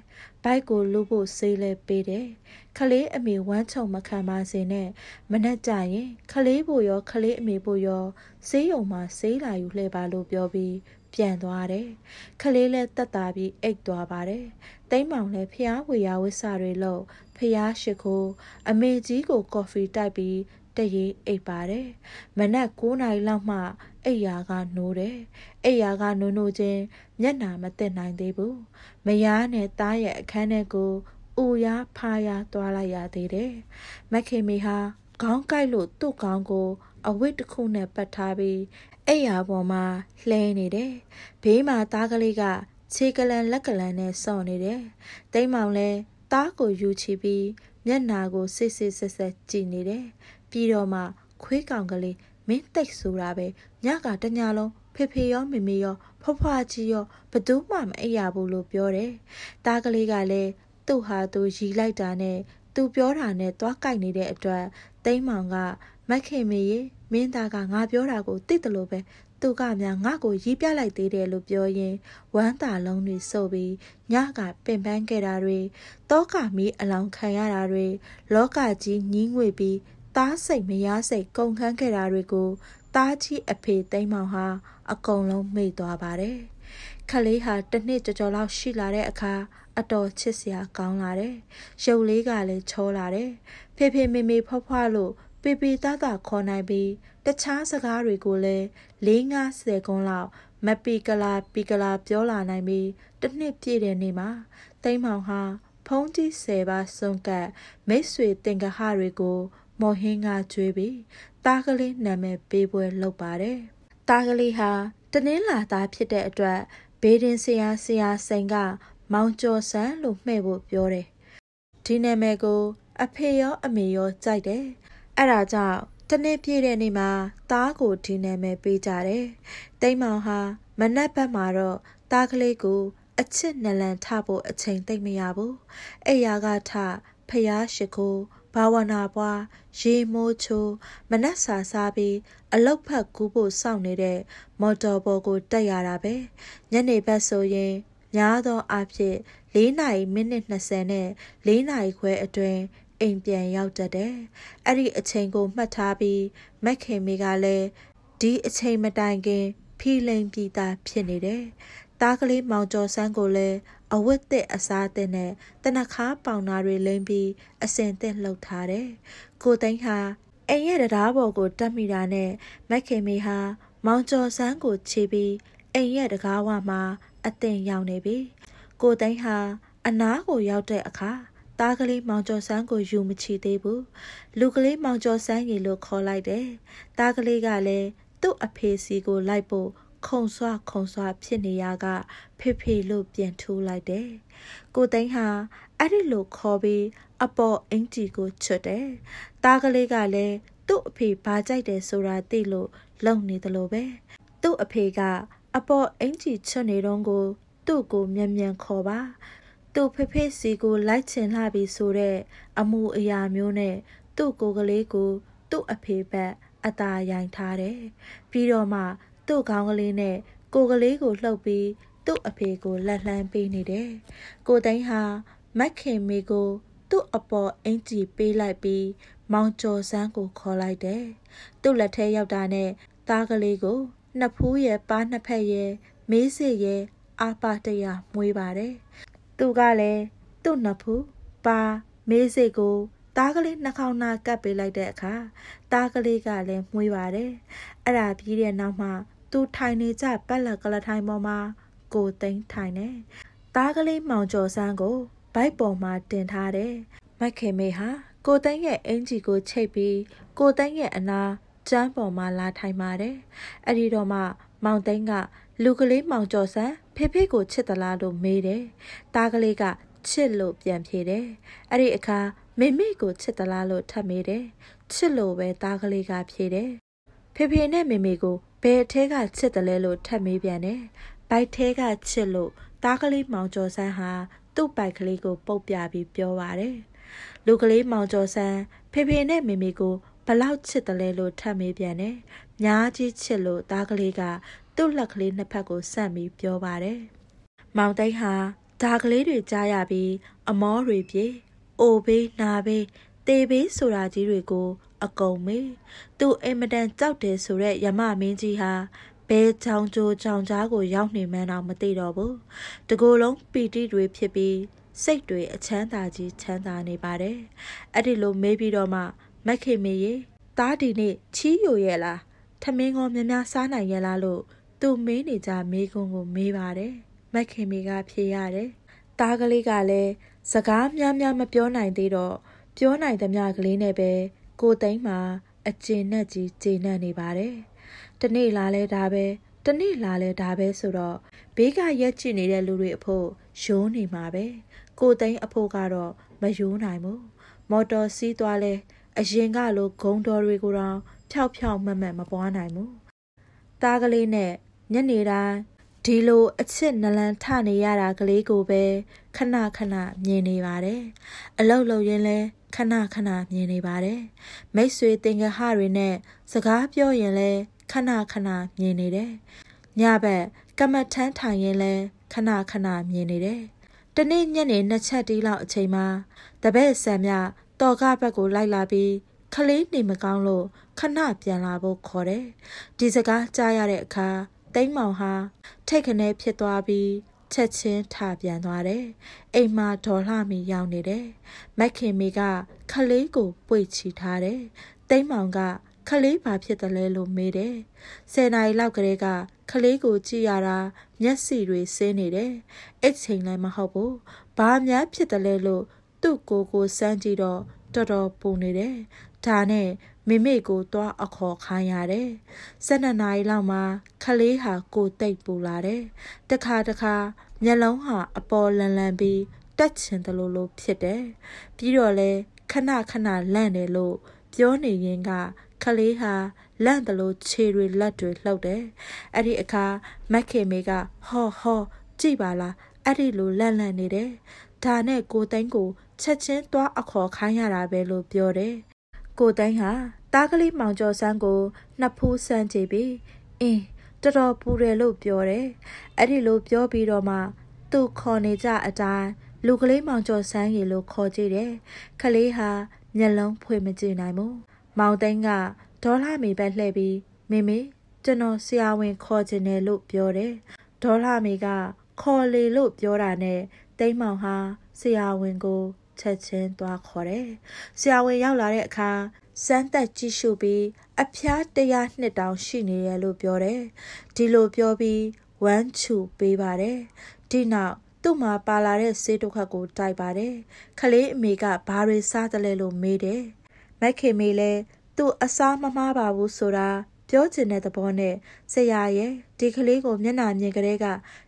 Speaker 1: ။ဘိုက်ကိုလူဖို့ဆေးလဲပေးတယ်။ခလေးအမေဝမ်းချုံမခံပါစေနဲ့။မနဲ့ကြရင် ခလေးဖို့ရောခလေးအမေဖို့ရောဆေးရုံမှာဆေးလာယူလှည့်ပါလို့ပြောပြီးပြန်သွားတယ်။ခလေးလည်းတက်တာပြီးအိတ်သွားပါတယ်။တိမ့်မောင်လည်းဖျားဝေရဝစ်စာတွေလို့ဖျားရှိခိုးအမေကြီးကို ကော်ဖီတိုက်ပြီးတရေအိပ်ပါတယ်။မနက်9နာရီလောက်မှအိပ်ယာကနိုးတယ်။အိပ်ယာကနိုးနိုးချင်းမျက်နာမတက်နိုင်သေးဘူး။မယားနဲ့သားရဲ့အခန်းထဲကိုအိုရဖာရသွားလိုက်ရသေးတယ်။မခင်မေဟာခေါင်းကိုက်လို့သူ့ခေါင်းကိုအဝတ်တစ်ခုနဲ့ပတ်ထားပြီးအိပ်ယာပေါ်မှာလှဲနေတယ်။ဘေးမှာသားကလေးကခြေကလန်လက်ကလန်နဲ့စော့နေတယ်။တိမ်မောင်လည်းသားကိုယူချီပြီးမျက်နာကိုစိတ်စိတ်ဆက်ဆက်ကြည့်နေတယ်။ပြီးတော့မှခွေးကောင်ကလေးမင်းတိတ်ဆိုတာပဲညကတညလုံးဖေဖေရောမေမေရောဖွားဖွားကြီးရောဘသူမှမအိပ်ရဘူးလို့ပြောတယ်။သားကလေးကလည်းသူ့ဟာသူရီလိုက်တာနဲ့သူပြောတာနဲ့သွားကြိုက်နေတဲ့အတွက်တိမ်မောင်ကမခင်မေရေမင်းသားကငါပြောတာကိုသိတယ်လို့ပဲသူကများငါ့ကိုရီးပြလိုက်သေးတယ်လို့ပြောရင်ဝမ်းသာလုံးတွေဆိုပြီးညကပင်ပန်းခဲ့တာတွေတောကမီးအလောင်းခံရတာတွေလောကကြီးညင်းငွေပြီးသားစိတ်မရစိတ်ကုန်ခန်းခဲ့တာတွေကို သားကြီးအဖေသိမ်းမောင်ဟာ အကုန်လုံးမိတ်သွားပါတယ်။ခလေးဟာတစ်နှစ်ကျော်ကျော်လောက်ရှိလာတဲ့အခါအတော်ချစ်စရာကောင်းလာတယ်။ရုပ်လေးကလည်းချောလာတယ်။ဖေဖေမေမေဖွားဖွားလို့ပေပေသားသားခေါ်နိုင်ပြီးတခြားစကားတွေကိုလည်း၄50ခုလောက်မပီကလာပီကလာပြောလာနိုင်ပြီးတစ်နှစ်ပြည့်တဲ့နေ့မှာတိမ်မောင်ဟာ ဖုံးကြီး၁၀ပါးစုံကပ်မိတ်ဆွေတင်ကဟတွေကို မော်ဟင်းကကျွေးပြီးတာကလေးနာမည်ပေးပွဲလုပ်ပါတယ်။တာကလေးဟာတနင်္လာသားဖြစ်တဲ့အတွက်ဘေးဒင်ဆရာဆရာစိန်က မောင်ကျော်ဆန်းလို့မှဲ့ဖို့ပြောတယ်။ဒီနာမည်ကို အဖေရောအမေရောကြိုက်တယ်အဲ့ဒါကြောင့်တနေ့ပြည့်တဲ့နေ့မှာသားကိုဒီနာမည်ပေးကြတယ်။တိမ်မောင်ဟာ မနက်ဘက်မှာတော့သားကလေးကို အချစ်နလန်ထဖို့အချိန်သိမ့်မရဘူး။အဲ့ရာကထဖျားရှိခိုးဘာဝနာပွားရေမိုးချိုးမနက်စာစားပြီးအလောက်ဖက်ကူးဖို့စောင့်နေတဲ့မော်တော်ဘော်ကိုတက်ရတာပဲညနေဘက်ဆိုရင်များသောအားဖြင့်၄နာရီမိနစ်20နဲ့၄နာရီခွဲအတွင်းအိမ်ပြန်ရောက်တတ်တယ်။အဲ့ဒီအချိန်ကိုမှတ်ထားပြီးမက်ခင်မေကလည်းဒီအချိန်မတိုင်ခင်ဖီလိန်ပြည်သားဖြစ်နေတယ်။တားကလေးမောင်ကျော်ဆန်းကိုလည်းအဝတ်သစ်အစားသစ်နဲ့တနခါပေါင်နာတွေလိမ့်ပြီးအစင်သစ်လှုပ်ထားတယ်။ကိုသိန်းဟာအိမ်ရဲ့တရားပေါ်ကိုတက်မိတာနဲ့မက်ခင်မေဟာမောင်ကျော်ဆန်းကိုခြေပြီးအိမ်ရဲ့တကားဝမှာအသင်ရောက်နေပြီ။ကိုသိန်းဟာအနားကိုရောက်တဲ့အခါသားကလေးမောင်ကျော်ဆန်းကိုယူမချီသေးဘူးလူကလေးမောင်ကျော်ဆန်းကြီးလို့ခေါ်လိုက်တယ်သားကလေးကလည်းသူ့အဖေစီကိုလိုက်ဖို့ခုံဆွခုံဆွဖြစ်နေရကဖေဖေလို့ပြန်ထိုးလိုက်တယ်ကိုသိန်းဟာအဲ့ဒီလိုခေါ်ပြီးအပေါ်အင်တီကိုချွတ်တယ်သားကလေးကလည်းသူ့အဖေဘာကြိုက်တယ်ဆိုတာသိလို့လုံနေတယ်လို့ပဲသူ့အဖေက အပေါ်အင်ကြီးချွတ်နေတော့ကို သူ့ကိုမြန်မြန်ခေါ်ပါသူ့ဖဖေးစီကို လိုက်ချင်လှပြီဆိုတဲ့အမှုအရာမျိုးနဲ့သူ့ကိုယ်ကလေးကို သူ့အဖေဘက်အตาရိုင်ထားတယ်။ပြီးတော့မှသူ့ခေါင်းကလေးနဲ့ကိုယ်ကလေးကိုလှုပ်ပြီးသူ့အဖေကိုလက်လှမ်းပေးနေတယ်။ကိုသိန်းဟာမက်ခင်မေကိုသူ့အပေါ်အင်ကြီးပေးလိုက်ပြီးမောင်ကျော်စန်းကိုခေါ်လိုက်တယ်။သူ့လက်ထဲရောက်တာနဲ့သားကလေးကိုနှစ်ဖူးရဲ့ပါးနှစ်ဖက်ရဲ့မေးစေရဲ့အာပါတရမွေးပါတယ်။သူကလည်းသူ့နှစ်ဖူးပါမေးစိတ်ကိုသားကလေးနှာခေါင်းနာကပ်ပေးလိုက်တဲ့အခါသားကလေးကလည်းမှုေးပါတယ်။အဲ့ဒါပြီးတဲ့နောက်မှသူထိုင်နေကြပတ်လက်ကလထိုင်ပေါ်မှာ ကိုသိန်းထိုင်နေ။သားကလေးမောင်ကျော်စန်းကိုဘိုက်ပေါ်မှာ တင်ထားတယ်။မခင်မေဟာကိုသိန်းရဲ့အင်ဂျီကိုချိတ်ပြီး ကိုသိန်းရဲ့အနာကျန်းပေါ်မှာလာထိုင်ပါတယ်။အဲ့ဒီတော့မှမောင်သိန်းကလူကလေးမောင်ကျော်ဆန်းဖေဖေကိုချစ်သလားလို့မေးတယ်။တားကလေးကချစ်လို့ပြန်ဖြေတယ်။အဲ့ဒီအခါမေမေကိုချစ်သလားလို့ထပ်မေးတယ်။ချစ်လို့ပဲတားကလေးကဖြေတယ်။ဖေဖေနဲ့မေမေကိုဘယ်အထဲကချစ်တယ်လဲလို့ထပ်မေးပြန်တယ်။ဘိုက်ထဲကချစ်လို့တားကလေးမောင်ကျော်ဆန်းဟာသူ့ဘိုက်ကလေးကို ပုတ်ပြပြီးပြောပါတယ်။လူကလေးမောင်ကျော်ဆန်းဖေဖေနဲ့မေမေကိုဘလောက်ချစ်တယ်လဲလို့ထပ်မေးပြန်တယ်။ညာကြီးချစ်လို့တားကလေးကသူ့လက်ကလေးနှစ်ဖက်ကိုဆန့်ပြီးပြောပါတယ်။မောင်သိန်းဟာဒါကလေးတွေကြားရပြီး အမောတွေပြေအိုဘေးနာဘေးတေဘေးဆိုတာကြီးတွေကို အကုန်မေးသူအင်မတန်ကြောက်တယ်ဆိုတဲ့ယမမင်းကြီးဟာဘဲချောင်းကျိုးချောင်းကြားကိုရောက်နေမှန်းတော့မသိတော့ဘူးတကိုယ်လုံးပီတိတွေဖြစ်ပြီး စိတ်တွေအချမ်းသာကြီးချမ်းသာနေပါတယ်အဲ့ဒီလိုမေးပြီးတော့မှ မက်ခင်မေရေတားဒီနေ့ချီးယိုရဲ့လားထမင်းကောများများစားနိုင်ရဲ့လားလို့သူမေးနေကြမေးခွန်းကိုမေးပါတယ်မခင်မေကဖြေရတယ်သားကလေးကလည်းစကားများများမပြောနိုင်သေးတော့ပြောနိုင်သမျှကလေးနဲ့ပဲကိုသိန်းမှာအကျဉ်နဲ့ကြီးကျဉ်နဲ့နေပါတယ်တနေ့လာလဲဒါပဲတနေ့လာလဲဒါပဲဆိုတော့ဘေးကရက်ချစ်နေတဲ့လူတွေအဖို့ရိုးနေမှာပဲကိုသိန်းအဖို့ကတော့မရိုးနိုင်ဘူးမော်တော်စီးသွားလဲအရင်ကလိုဂုံတော်တွေကိုတော့ဖြောက်ဖြောက်မတ်မတ်မပွားနိုင်ဘူးသားကလေးနဲ့ညနေတိုင်းဒီလိုအချစ်နလန်ထနေရတာကလေးကိုပဲခဏခဏမြင်နေပါတယ်။အလောက်လောက်ရင်းလဲခဏခဏမြင်နေပါတယ်။မိတ်ဆွေတင်ကဟတွေနဲ့စကားပြောရင်လဲခဏခဏမြင်နေတယ်။ညဘက်ကမထမ်းထိုင်ရင်လဲခဏခဏမြင်နေတယ်။တနေ့ညနေနှစ်ချက်တီးလောက်အချိန်မှာတပည့်ဆံမြတော်ကဘက်ကိုလိုက်လာပြီးခလေးနေမကောင်းလို့ခဏပြန်လာဖို့ခေါ်တယ်။ဒီစကားကြားရတဲ့အခါတိမ့်မောင်ဟာထိတ်ခနဲဖြစ်သွားပြီးချက်ချင်းထပြန်သွားတယ်။အိမ်မှာဒေါ်လှမီရောက်နေတယ်။မက်ခင်မေကခလေးကို ပွေချီထားတယ်။တိမ့်မောင်က ခလေးဘာဖြစ်တယ်လဲလို့မေးတယ်။ဆယ်နာရီလောက်ကလေးကခလေးကိုကြည့်ရတာမျက်စီတွေဆင်းနေတယ်။အဲ့ချိန်လည်းမဟုတ်ဘူး။ဘာများဖြစ်တယ်လဲလို့သူ့ကိုကိုစမ်းကြည့်တော့တော်တော်ပူနေတယ်။ဒါနဲ့မိမိကိုသွားအခေါ်ခိုင်းရတယ်။၁၂နာရီလောက်မှာခလေးဟာကိုတိတ်ပူလာတယ်။တခါတခါမျက်လုံးဟာ အပေါ်လန်လန်ပြီးတက်ချင်တယ်လို့လို့ဖြစ်တယ်။ပြီးတော့လဲခဏခဏလန့်တယ်လို့ပြောနေရင်က ခလေးဟာလန့်တယ်လို့ခြေတွေလက်တွေလှုပ်တယ်။အဲ့ဒီအခါမက်ခင်မေကဟော့ဟော့ကြည့်ပါလားအဲ့ဒီလိုလန့်လန့်နေတယ်။ဒါနဲ့ကိုသိန်းကိုချက်ချင်းသွားအခေါ်ခိုင်းရတာပဲလို့ပြောတယ်ကိုတန်းဟာတားကလေးမောင်ကျော်ဆန်းကိုနှစ်ဖူးဆန်းကြည့်ပြီးအင်းတော်တော်ပူတယ်လို့ပြောတယ်။အဲ့ဒီလိုပြောပြီးတော့မှသူ့ခေါ်နေကြအတိုင်းလူကလေးမောင်ကျော်ဆန်းရေလို့ခေါ်ကြည့်တယ်။ကလေးဟာမျက်လုံးဖွင့်မကြည့်နိုင်ဘူး။မောင်သိန်းကဒေါ်လာမေဘက်လှည့်ပြီးမေမေကျွန်တော်ဆရာဝန်ခေါ်ချင်တယ်လို့ပြောတယ်။ဒေါ်လာမေကခေါ်လေလို့ပြောတာနဲ့သိန်းမောင်ဟာဆရာဝန်ကိုချက်ချင်းသွားခေါ်တယ်။ဆရာဝန်ရောက်လာတဲ့အခါစမ်းသက်ကြည့်ရှုပြီးအဖျားတရားနှစ်တောင်ရှိနေရလို့ပြောတယ်။ဒီလိုပြောပြီးဝမ်းချူပေးပါတယ်။ဒီနောက်သူ့မှာပါလာတဲ့ဆေးဒုက္ခကိုတိုက်ပါတယ်။ခလေးအမေကဘာတွေစားတယ်လဲလို့မေးတယ်။မက်ခင်မေလည်းသူအစားမမှားပါဘူးဆိုတာပြောချင်တဲ့သဘောနဲ့ဆရာရဲ့ဒီကလေးကိုမျက်နှာမြင်ကလေးက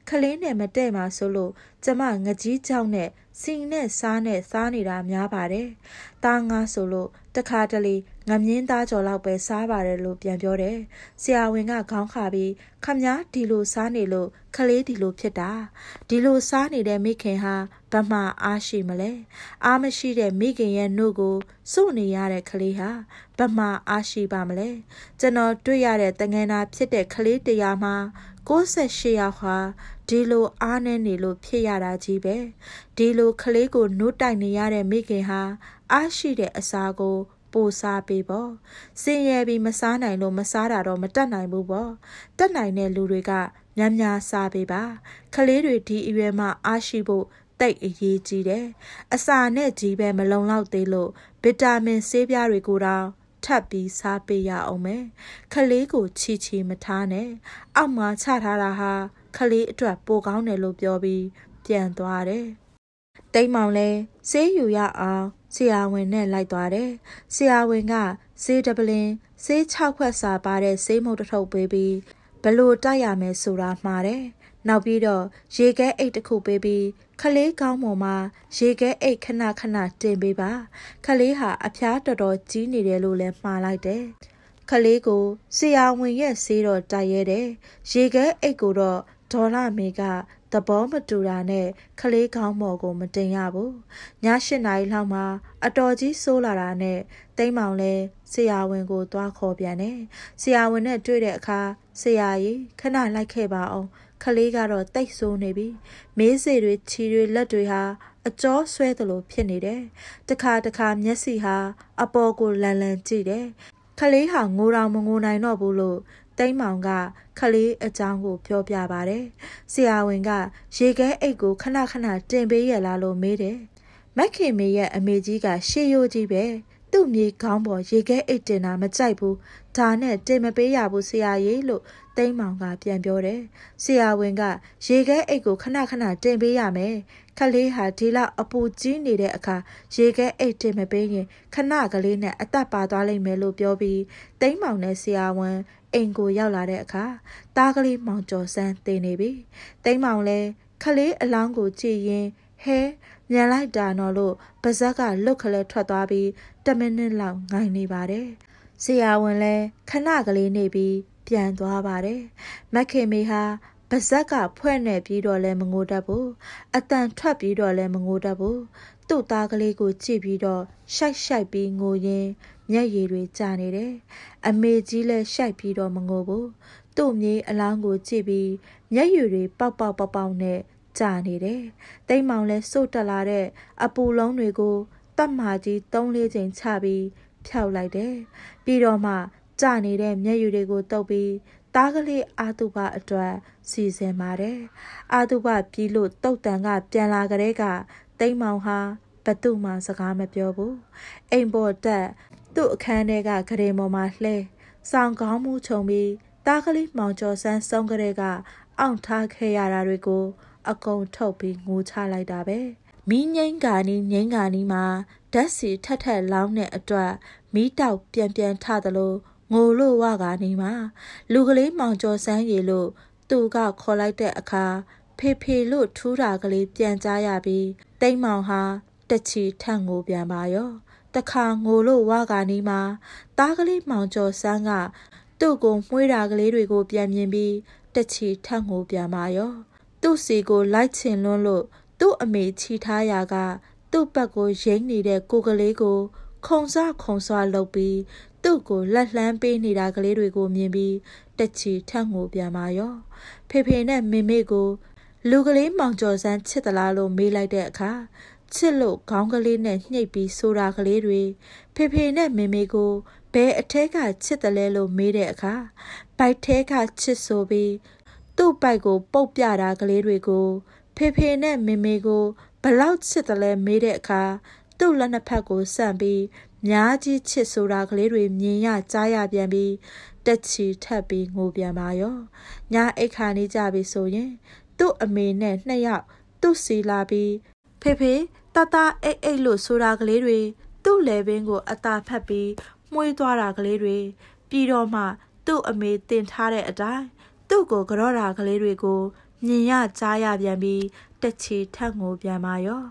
Speaker 1: ကလေးနဲ့မတည့်ပါဆိုလို့ကျမငကြီးချောင်းနဲ့စီနဲ့စားနဲ့စားနေတာများပါတယ်။ตาငါဆိုလို့တခါတလေငမြင်းသားကျော်လောက်ပဲစားပါတယ်လို့ပြန်ပြောတယ်။ဆရာဝန်က ခေါင်းခါပြီးခမည်းဒီလိုစားနေလို့ခလေးဒီလို ဖြစ်တာဒီလိုစားနေတဲ့မိခင်ဟာဗမာအားရှိမလဲအားမရှိတဲ့မိခင်ရဲ့နှုတ်ကိုစုနေရတဲ့ခလေးဟာဗမာအားရှိပါမလဲကျွန်တော်တွေ့ရတဲ့တငယ်နာဖြစ်တဲ့ခလေးတရားမှာ68ရောက်ဟာဒီလိုအားနည်းနေလို့ဖြစ်ရတာကြီးပဲဒီလိုခလေးကိုနှုတ်တိုက်နေရတဲ့မိခင်ဟာအားရှိတဲ့အစာကိုပိုစားပေးပေါ့စင်ရယ်ပြီးမစားနိုင်လို့မစားတာတော့မတတ်နိုင်ဘူးပေါ့တတ်နိုင်တဲ့လူတွေကများများစားပေးပါကလေးတွေဒီအရွယ်မှာအားရှိဖို့တိတ်အရေးကြီးတယ်အစာနဲ့ကြီးပဲမလုံလောက်သေးလို့ဗီတာမင်ဆေးပြားတွေကိုတော့ထပ်ပြီးစားပေးရအောင်မယ်ခလေးကိုချီချီမထားနဲ့အောက်မှာချထားတာဟာ ခလေးအတွက်ပိုကောင်းတယ်လို့ပြောပြီးပြန်သွားတယ်တိမ်မောင်လဲဆေးယူရအောင်ဆရာဝန်နဲ့လိုက်သွားတယ်။ဆရာဝန်ကဆေးတပလင်ဆေး6ခွက်စာပါတဲ့ဆေးမုတ်တစ်ထုပ်ပေးပြီးဘလို့တိုက်ရမယ်ဆိုတာမှားတယ်။နောက်ပြီးတော့ရေခဲအိတ်တစ်ခုပေးပြီး ခလေးကောင်းပေါ်မှာ ရေခဲအိတ်ခဏခဏတင်ပေးပါ။ခလေးဟာအဖျားတော်တော်ကြီးနေတယ်လို့လည်းမှားလိုက်တယ်။ခလေးကိုဆရာဝန်ရဲ့ဆေးတော်တိုက်ရဲတယ်။ရေခဲအိတ်ကိုတော့ဒေါ်လာမေကသဘောမတူတာနဲ့ခလေးခေါင်းမော်ကိုမတင်ရဘူးည၈နာရီလောက်မှာအတော်ကြီးဆိုးလာတာနဲ့တိမ့်မောင်လဲဆရာဝန်ကို သွားခေါ်ပြန်တယ်ဆရာဝန်နဲ့တွေ့တဲ့အခါဆရာကြီးခဏလိုက်ခဲ့ပါအောင်ခလေးကတော့တိတ်ဆိုးနေပြီမေးစေတွေခြေတွေလက်တွေဟာအကြောဆွဲသလိုဖြစ်နေတယ်တခါတခါမျက်စိဟာအပေါ်ကိုလန်လန်ကြည့်တယ်ခလေးဟာငိုတောင်မငိုနိုင်တော့ဘူးလို့တိမ့်မောင်က ခလေးအကြောင်းကိုပြောပြပါတယ်။ဆရာဝန်က ရေခဲအိတ်ကိုခဏခဏတင်ပေးရလားလို့မေးတယ်။မက်ခင်မေရဲ့အမေကြီးက ရှေးရိုးကြီးပဲ။သူ့မြေခေါင်းပေါ်ရေခဲအိတ်တင်တာမကြိုက်ဘူး။ဒါနဲ့တင်မပေးရဘူးဆရာကြီးလို့တိမ့်မောင်က ပြန်ပြောတယ်။ဆရာဝန်ကရေခဲအိတ်ကိုခဏခဏတင်ပေးရမယ်။ခလေးဟာဒီလောက်အပူကြီးနေတဲ့အခါရေခဲအိတ်တင်မပေးရင်ခဏကလေးနဲ့အသက်ပါသွားလိမ့်မယ်လို့ပြောပြီးတိမ့်မောင်နဲ့ဆရာဝန်အိမ်ကိုရောက်လာတဲ့အခါတားကလေးမောင်ကျော်စန်းတင်နေပြီတိမ့်မောင်လည်းခလေးအလောင်းကိုကြည့်ရင်ဟဲမြန်လိုက်တာတော့လို့ပါဇက်ကလွတ်ခလဲထွက်သွားပြီးတမိနစ်လောက်ငိုင်နေပါတယ်ဆရာဝန်လည်းခဏကလေးနေပြီးပြန်သွားပါတယ်မက်ခင်မေဟာ။ပါဇက်ကဖွဲ့နေပြီးတော့လဲမငိုတတ်ဘူး။အတန်ထွက်ပြီးတော့လဲမငိုတတ်ဘူး။သူ့သားကလေးကိုကြည့်ပြီးတော့ရှိုက်ရှိုက်ပြီးငိုရင်းမျက်ရည်တွေကျနေတယ်။အမေကြီးလည်းရှိုက်ပြီးတော့မငိုဘူး။သူ့မြေးအလောင်းကိုကြည့်ပြီးမျက်ရည်တွေပေါက်ပေါက်ပေါက်ပေါက်နဲ့ကြာနေတယ်။တိမ်မောင်လဲစို့တက်လာတဲ့အပူလုံးတွေကိုတတ်မာကြီး၃၄ချိန်ချပြီးဖြောက်လိုက်တယ်။ပြီးတော့မှကြာနေတဲ့မျက်ရည်တွေကိုတုပ်ပြီးသားကလေးအာတုဘအတွက်စီစဉ်ပါတယ်အာတုဘပြီးလို့တုတ်တန်က ပြန်လာကြတဲ့ကတိမ်မောင်ဟာဘသူမှစကားမပြောဘူးအိမ်ပေါ်တက် သူ့အခန်းထဲကဂရေမော်မှာလှဲဆောင်ကောင်းမှုခြုံပြီးတားကလေးမောင်ကျော်ဆန်းဆုံးကလေးကအောင့်ထားခဲ့ရတာတွေကို အကုန်ထုတ်ပြီးငိုချလိုက်တာပဲမီးငိမ့်ကာနီးငိမ့်ကာနီးမှာဓာတ်စီထက်ထက်လောင်းတဲ့အတွက်မီးတောက်ပြန်ပြန်ထသလိုငိုလို့ဝကနေမှာလူကလေးမောင်ကျော်ဆန်းရေလို့သူကခေါ်လိုက်တဲ့အခါဖေဖေလို့ထူးတာကလေးပြန်ကြားရပြီးတိမ်မောင်ဟာတချီထန့်ငိုပြန်ပါရောတခါငိုလို့ဝကနေမှာတားကလေးမောင်ကျော်ဆန်းကသူ့ကိုမှုေးတာကလေးတွေကို ပြန်မြင်ပြီးတချီထန့်ငိုပြန်ပါရော သူ့စီကိုလိုက်ချင်လွန်းလို့သူ့အမေချီထားရာကသူ့ဘက်ကိုရိမ့်နေတဲ့ကိုကလေးကို ခုံစခုံစွာလှုပ်ပြီးသူ့ကိုလက်လှမ်းပေးနေတာကလေးတွေကိုမြင်ပြီးတက်ချီထန့်ငိုပြန်ပါရော့ဖေဖေနဲ့မေမေကို လူကလေးမောင်ကျော်စန်းချစ်သလားလို့မေးလိုက်တဲ့အခါချစ်လို့ခေါင်းကလေးနဲ့ညှိပ်ပြီးဆိုတာကလေးတွေဖေဖေနဲ့မေမေကိုဘဲအထဲကချစ်တယ်လဲလို့မေးတဲ့အခါဘိုက်ထဲကချစ်ဆိုပြီးသူ့ဘိုက်ကိုပုတ်ပြတာကလေးတွေကိုဖေဖေနဲ့မေမေကိုဘလောက်ချစ်တယ်လဲမေးတဲ့အခါသူ့လက်နှစ်ဖက်ကိုဆန့်ပြီးများကြီးချစ်ဆိုတာကလေးတွေမြင်ရကြားရပြန်ပြီးတက်ချီထပ်ပြီးငိုပြန်ပါရောညအိတ်ခါနေကြပြီဆိုရင်သူ့အမေနဲ့နှစ်ယောက်သူ့စီလာပြီးဖေဖေတတအိတ်အိတ်လို့ဆိုတာကလေးတွေသူ့လေဘင်းကိုအသာဖတ်ပြီးမှုေးသွားတာကလေးတွေပြီးတော့မှသူ့အမေတင်ထားတဲ့အတိုင်းသူ့ကိုကြော့တာကလေးတွေကိုမြင်ရကြားရပြန်ပြီးတချီထက်ငိုပြန်ပါရော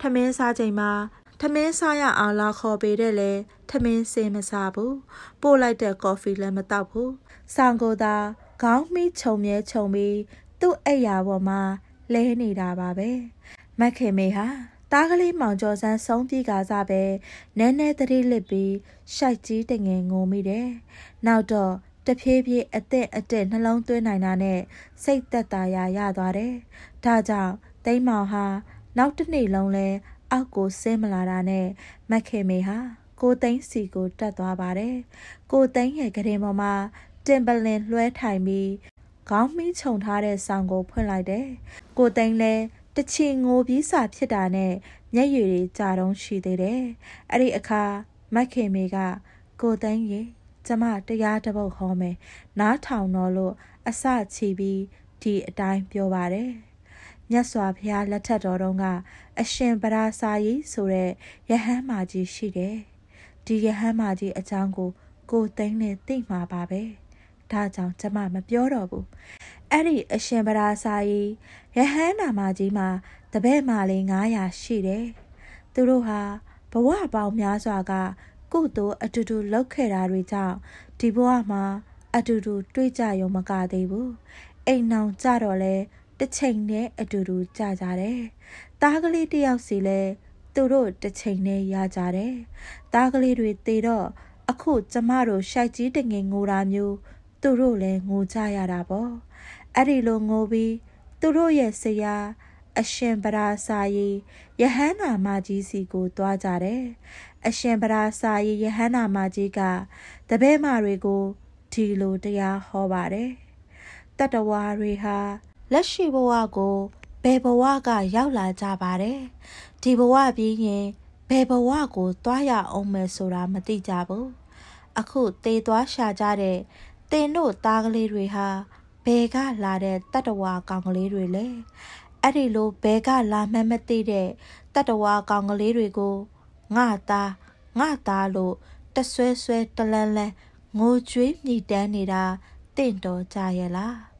Speaker 1: ထမင်းစားချိန်မှာထမင်းစားရအောင်လာခေါ်ပေတဲ့လေထမင်းစင်မစားဘူးပို့လိုက်တဲ့ကော်ဖီလည်းမတောက်ဘူးဆောင်ကိုသာခေါင်းမိခြုံမြဲခြုံပြီး သူ့အိပ်ယာပေါ်မှာလဲနေတာပါပဲမက်ခင်မေဟာတားကလေးမောင်ကျော်စန်းဆုံးပြေကာစားပဲနည်းနည်းတတိလစ်ပြီးရှိုက်ကြီးတငယ်ငုံမိတယ်နောက်တော့တဖြည်းဖြည်းအသက်အသက်နှလုံးသွင်းနိုင်တာနဲ့စိတ်သက်သာရာရသွားတယ်ဒါကြောင့်တိမ်မောင်ဟာ နောက်တစ်နေ့လုံးလဲအောက်ကိုဆင်းမလာတာနဲ့မက်ခင်မေဟာ ကိုသိန်းစီကိုတက်သွားပါတယ်။ကိုသိန်းရဲ့ကရင်ပေါ်မှာတင်ပလင်လွှဲထိုင်ပြီးခေါင်းမီးခြုံထားတဲ့ဆောင်ကိုဖွင့်လိုက်တယ်။ကိုသိန်းလည်းတချင်ငိုပြီးစာဖြစ်တာနဲ့မျက်ရည်တွေကြာတုံးရှိသေးတယ်။အဲ့ဒီအခါမက်ခင်မေကကိုသိန်းရေကျမတရားတပုတ်ခေါ်မယ်။နားထောင်တော့လို့အစချီပြီးဒီအတိုင်းပြောပါတယ်။မြတ်စွာဘုရားလက်ထက်တော်တုန်းကအရှင်ဗရာစာယီဆိုတဲ့ယဟန်မာကြီးရှိတယ်။ဒီယဟန်မာကြီးအကြောင်းကိုကိုသိန်းနဲ့သိမှာပါပဲ။ဒါကြောင့်ကျမမပြောတော့ဘူး။အဲ့ဒီအရှင်ဗရာစာယီယဟန်နာမာကြီးမှာတပည့်မာလေး900ရှိတယ်။သူတို့ဟာဘဝပေါင်းများစွာကကုသိုလ်အတူတူလုပ်ခဲ့တာတွေကြောင့်ဒီဘဝမှာ အတူတူတွေ့ကြရုံမကသေးဘူး။အိမ်အောင်ကြတော့လဲတစ်ချိန်နဲ့အတူတူကြကြတယ်။သားကလေးတယောက်စီလဲသူတို့တစ်ချိန်နဲ့ရကြတယ်။သားကလေးတွေတေတော့အခုကျမတို့ရှိုက်ကြီးတငင်ငိုတာမျိုးသူတို့လည်းငိုကြရတာပေါ့။အဲ့ဒီလိုငိုပြီးသူတို့ရဲ့ဆရာ အရှင်ဗရာစာယေယဟန္တာမကြီးစီကိုတွားကြတယ်။အရှင်ဗရာစာယေယဟန္တာမကြီးကတပည့်မတွေကိုဒီလိုတရားဟောပါတယ်။တတဝါတွေဟာလက်ရှိဘဝကိုဘယ်ဘဝကရောက်လာကြပါတယ်ဒီဘဝပြီးရင်ဘယ်ဘဝကိုသွားရအောင်မယ်ဆိုတာမသိကြဘူးအခုတေသွားရှာကြတဲ့တင်တို့သားကလေးတွေဟာဘယ်ကလာတဲ့တတ္တဝါကောင်ကလေးတွေလဲအဲ့ဒီလိုဘယ်ကလာမှန်းမသိတဲ့တတ္တဝါကောင်ကလေးတွေကိုငါသားငါသားလို့တဆွဲဆွဲတလန်းလန်းငိုကြွေးမြည်တမ်းနေတာတင့်တော်ကြရဲ့လား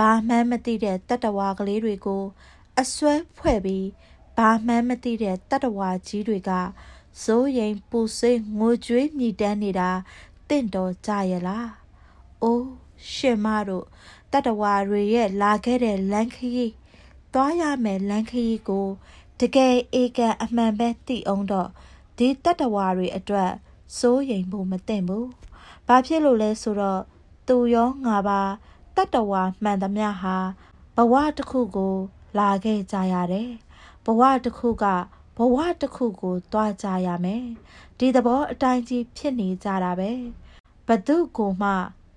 Speaker 1: ဘာမှန်းမသိတဲ့တတဝါကလေးတွေကိုအစွဲဖွဲ့ပြီးဘာမှန်းမသိတဲ့တတဝါကြီးတွေကစိုးရိမ်ပူဆွေးငိုကြွေးမြည်တမ်းနေတာတင့်တော်ကြရလား။အိုးရှင်မတို့တတဝါတွေရဲ့လာခဲ့တဲ့လမ်းခရီးသွားရမယ်လမ်းခရီးကိုတကယ်ဧကန်အမှန်ပဲသိအောင်တော့ဒီတတဝါတွေအတွက်စိုးရိမ်ဖို့မသင့်ဘူး။ဘာဖြစ်လို့လဲဆိုတော့သူရောငါပါတတ္တဝါမှန်သမျှဟာဘဝတစ်ခုကို လာခဲ့ကြရတယ်ဘဝတစ်ခုကဘဝတစ်ခုကိုတွားကြရမယ်ဒီသဘောအတိုင်းကြီးဖြစ်နေကြတာပဲဘသူကိုမှ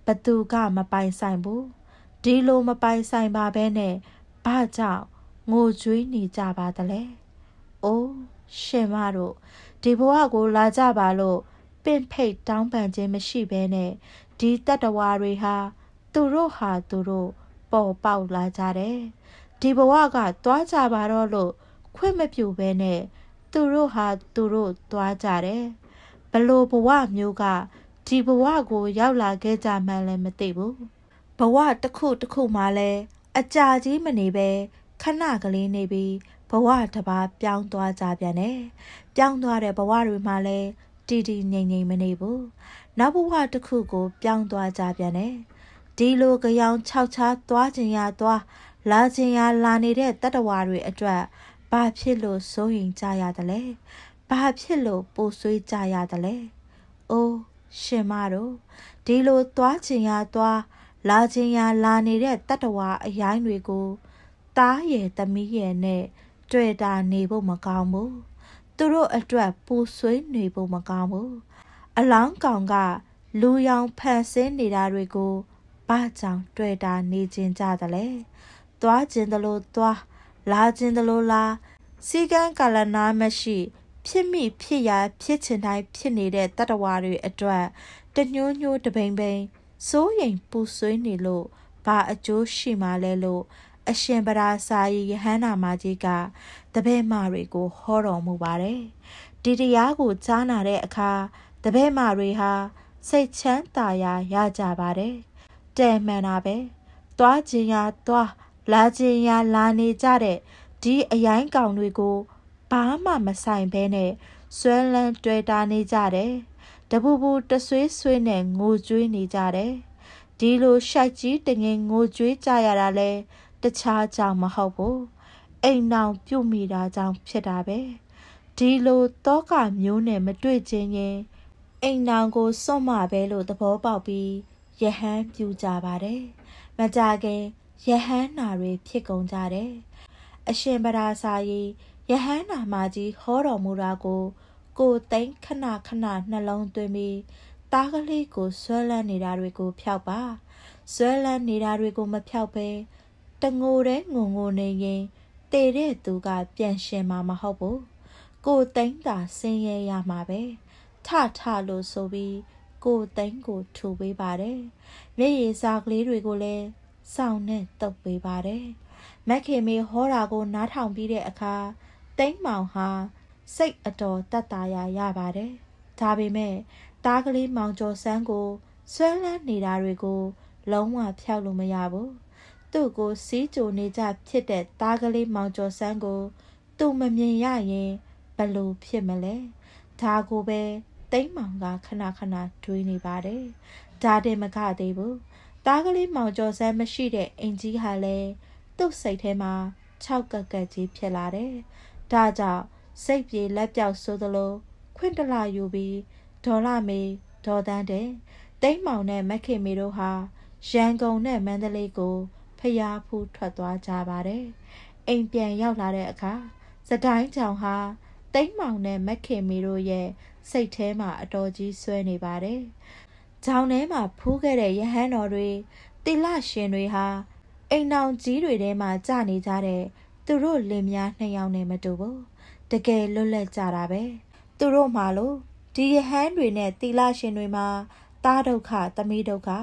Speaker 1: ဘသူကမပိုင်ဆိုင်ဘူးဒီလိုမပိုင်ဆိုင်ပါပဲနဲ့ဘာကြောင့်ငိုကြွေးနေကြပါသလဲအိုးရှင်မတို့ဒီဘဝကို လာကြပါလို့ပင့်ဖိတ်တောင်းပန်ခြင်းမရှိဘဲနဲ့ဒီတတ္တဝါတွေဟာသူတို့ဟာသူတို့ပေါ်ပေါက်လာကြတယ်ဒီဘဝကသွားကြပါတော့လို့ခွင့်မပြုဘဲနဲ့သူတို့ဟာသူတို့သွားကြတယ်ဘလို့ဘဝမျိုးကဒီဘဝကိုရောက်လာခဲ့ကြမှန်းလည်းမသိဘူးဘဝတစ်ခုတစ်ခုမှလည်းအကြာကြီးမနေပဲခဏကလေးနေပြီးဘဝတစ်ပါးပြောင်းသွားကြပြန်တယ်ပြောင်းသွားတဲ့ဘဝတွေမှာလည်းတည်တည်ငြိမ်ငြိမ်မနေဘူးနောက်ဘဝတစ်ခုကို ပြောင်းသွားကြပြန်တယ်ဒီလိုကြောင်၆ချားသွားခြင်းရသွားလာခြင်းရလာနေတဲ့တတဝါတွေအတွက်ဘာဖြစ်လို့စိုးရင်ကြရသလဲဘာဖြစ်လို့ပူဆွေးကြရသလဲအိုးရှင်မတို့ဒီလိုသွားခြင်းရသွားလာခြင်းရလာနေတဲ့တတဝါအရိုင်းတွေကိုတားရယ်သမီးရယ်နဲ့တွေ့တာနေဖို့မကောင်းဘူးသူတို့အတွက်ပူဆွေးနေဖို့မကောင်းဘူးအလောင်းကောင်က လူရောင်ဖန်ဆင်းနေတာတွေကိုဘာကြောင့်တွေ့တာနေခြင်းကြသလဲသွားခြင်းသလိုသွားလာခြင်းသလိုလာစီကံကာလနာမရှိ ဖြစ်မိဖြစ်ရာဖြစ်ခြင်းတိုင်းဖြစ်နေတဲ့တတဝါတွေအတွက်တညိုးညိုးတပိန်ပိန်စိုးရိမ်ပူဆွေးနေလို့ဘာအကျိုးရှိမှလဲလို့အရှင်ဗရာစာရီယဟန္တာမကြီးကတပည့်မတွေကိုဟောတော်မူပါတယ်ဒီတရားကိုကြားနာတဲ့အခါတပည့်မတွေဟာစိတ်ချမ်းသာရာရကြပါတယ်တယ်မှန်တာပဲသွားခြင်းရာသွားလာခြင်းရာလာနေကြတဲ့ဒီအရိုင်းကောင်တွေကိုဘာမှမဆိုင်ဘဲနဲ့ဆွဲလန်းတွေ့တာနေကြတယ်တပူပူတဆွေးဆွေးနဲ့ငိုကြွေးနေကြတယ်ဒီလိုရှိုက်ကြီးတငင်ငိုကြွေးကြရတာလဲတခြားကြောင့်မဟုတ်ဘူးအိမ်နောင်ပြုတ်မိတာကြောင့်ဖြစ်တာပဲဒီလိုတောကမျိုးနဲ့မတွေ့ချင်းရင်အိမ်နောင်ကိုစွန့်မပဲလို့သဘောပေါက်ပြီးယဟန်ပြူကြပါတယ်။မကြခင်ယဟန်နာတွေဖြစ်ကုန်ကြတယ်။အရှင်ဗရာစာရီယဟန်နာမကြီးဟောတော်မူတာကိုကိုသိန်းခဏခဏနှလုံးသွင်းပြီးတားကလေးကိုဆွဲလန်းနေတာတွေကိုဖျောက်ပါဆွဲလန်းနေတာတွေကိုမဖျောက်ဘဲတငိုတဲ့ငုံငိုနေရင်တည်တဲ့သူကပြန်ရှင်မှာမဟုတ်ဘူးကိုသိန်းသာဆင်းရဲရမှာပဲထထလို့ဆိုပြီးကိုသိန်းကိုထူပေးပါတယ်။မျက်ရည်စာကလေးတွေကိုလည်းစောင်းနဲ့တုပ်ပေးပါတယ်။မက်ခင်မေဟောတာကိုနားထောင်ပြီးတဲ့အခါသိန်းမောင်ဟာစိတ်အတော်တတ်တာရရပါတယ်။ဒါပေမဲ့တားကလေးမောင်ကျော်စန်းကိုဆွဲလန်းနေတာတွေကိုလုံးဝဖျောက်လို့မရဘူး။သူ့ကိုစီးကြိုနေကြဖြစ်တဲ့တားကလေးမောင်ကျော်စန်းကို သူမမြင်ရရင်ဘလို့ဖြစ်မလဲ။ဒါကိုပဲတိမ်မောင်ကခဏခဏတွေးနေပါတယ်။ဒါတင်မကသေးဘူး။တားကလေးမောင်ကျော်စမ်းမရှိတဲ့အင်ကြီးဟာလည်းသူ့စိတ်ထဲမှာ၆ကက်ကက်ကြီးဖြစ်လာတယ်။ဒါကြောင့်စိတ်ပြေလက်ပြောက်ဆိုသလိုခွင့်တလာယူပြီးဒေါ်လာမေဒေါ်တန်းတဲ့တိမ်မောင်နဲ့မက်ခင်မေတို့ဟာရန်ကုန်နဲ့မန္တလေးကိုဖျားဖူးထွက်သွားကြပါတယ်။အိမ်ပြန်ရောက်လာတဲ့အခါစကိုင်းချောင်ဟာတိမ်မောင်နဲ့မက်ခင်မီတို့ရဲ့စိတ်ထဲမှာအတော်ကြီးဆွဲနေပါတယ်။ဂျောင်းထဲမှာဖူးခဲ့တဲ့ယဟန်တော်တွေတိလရှင်တွေဟာအိမ်အောင်ကြီးတွေထဲမှာကြာနေကြတဲ့သူတို့လင်မယားနှစ်ယောက်နဲ့မတူဘူး။တကယ်လွတ်လပ်ကြတာပဲ။သူတို့မှလို့ဒီယဟန်တွေနဲ့တိလရှင်တွေမှာသားဒုက္ခ၊သမီးဒုက္ခ၊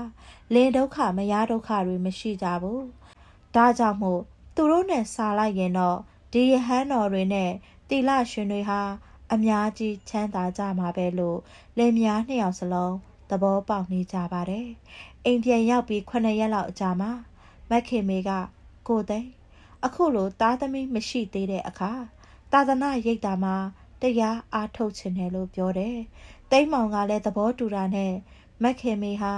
Speaker 1: လင်ဒုက္ခ၊မယားဒုက္ခတွေမရှိကြဘူး။ဒါကြောင့်မို့သူတို့နဲ့စာလိုက်ရင်တော့ဒီယဟန်တော်တွေနဲ့တိလရှင်တွေဟာအများကြီးချမ်းသာကြမှာပဲလို့လင်မယားနှစ်ယောက်စလုံးသဘောပေါက်နေကြပါတယ်။အိမ်ပြန်ရောက်ပြီး9ရက်လောက်အကြာမှာမက်ခင်မေကကိုသိန်းအခုလိုသားသမီးမရှိသေးတဲ့အခါသာသနာရိပ်တာမှာတရားအားထုတ်ခြင်းတယ်လို့ပြောတယ်။တိမ့်မောင်ကလည်းသဘောတူတာနဲ့မက်ခင်မေဟာ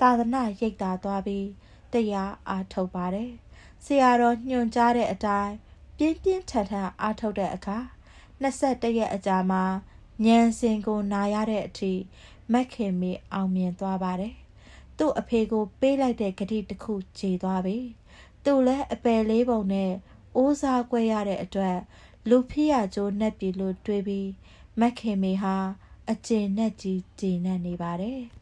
Speaker 1: သာသနာရိပ်တာသွားပြီးတရားအားထုတ်ပါတယ်။ဆရာတော်ညွှန်ကြားတဲ့အတိုင်းပြင်းပြင်းထန်ထန်အားထုတ်တဲ့အခါ21ရက်အကြာမှာညံစင်ကိုနာရတဲ့အထိမက်ခင်မေအောင်မြင်သွားပါတယ်။သူ့အဖေကိုပေးလိုက်တဲ့ဂတိတစ်ခုခြေသွားပြီ။သူလည်းအပယ်လေးပုံနဲ့အိုးစားကွဲရတဲ့အတွက်လူဖိယကျိုးနဲ့ပြီလို့တွေးပြီးမက်ခင်မေဟာအကျဉ်နဲ့ကြီးကျဉ်နဲ့နေပါတယ်။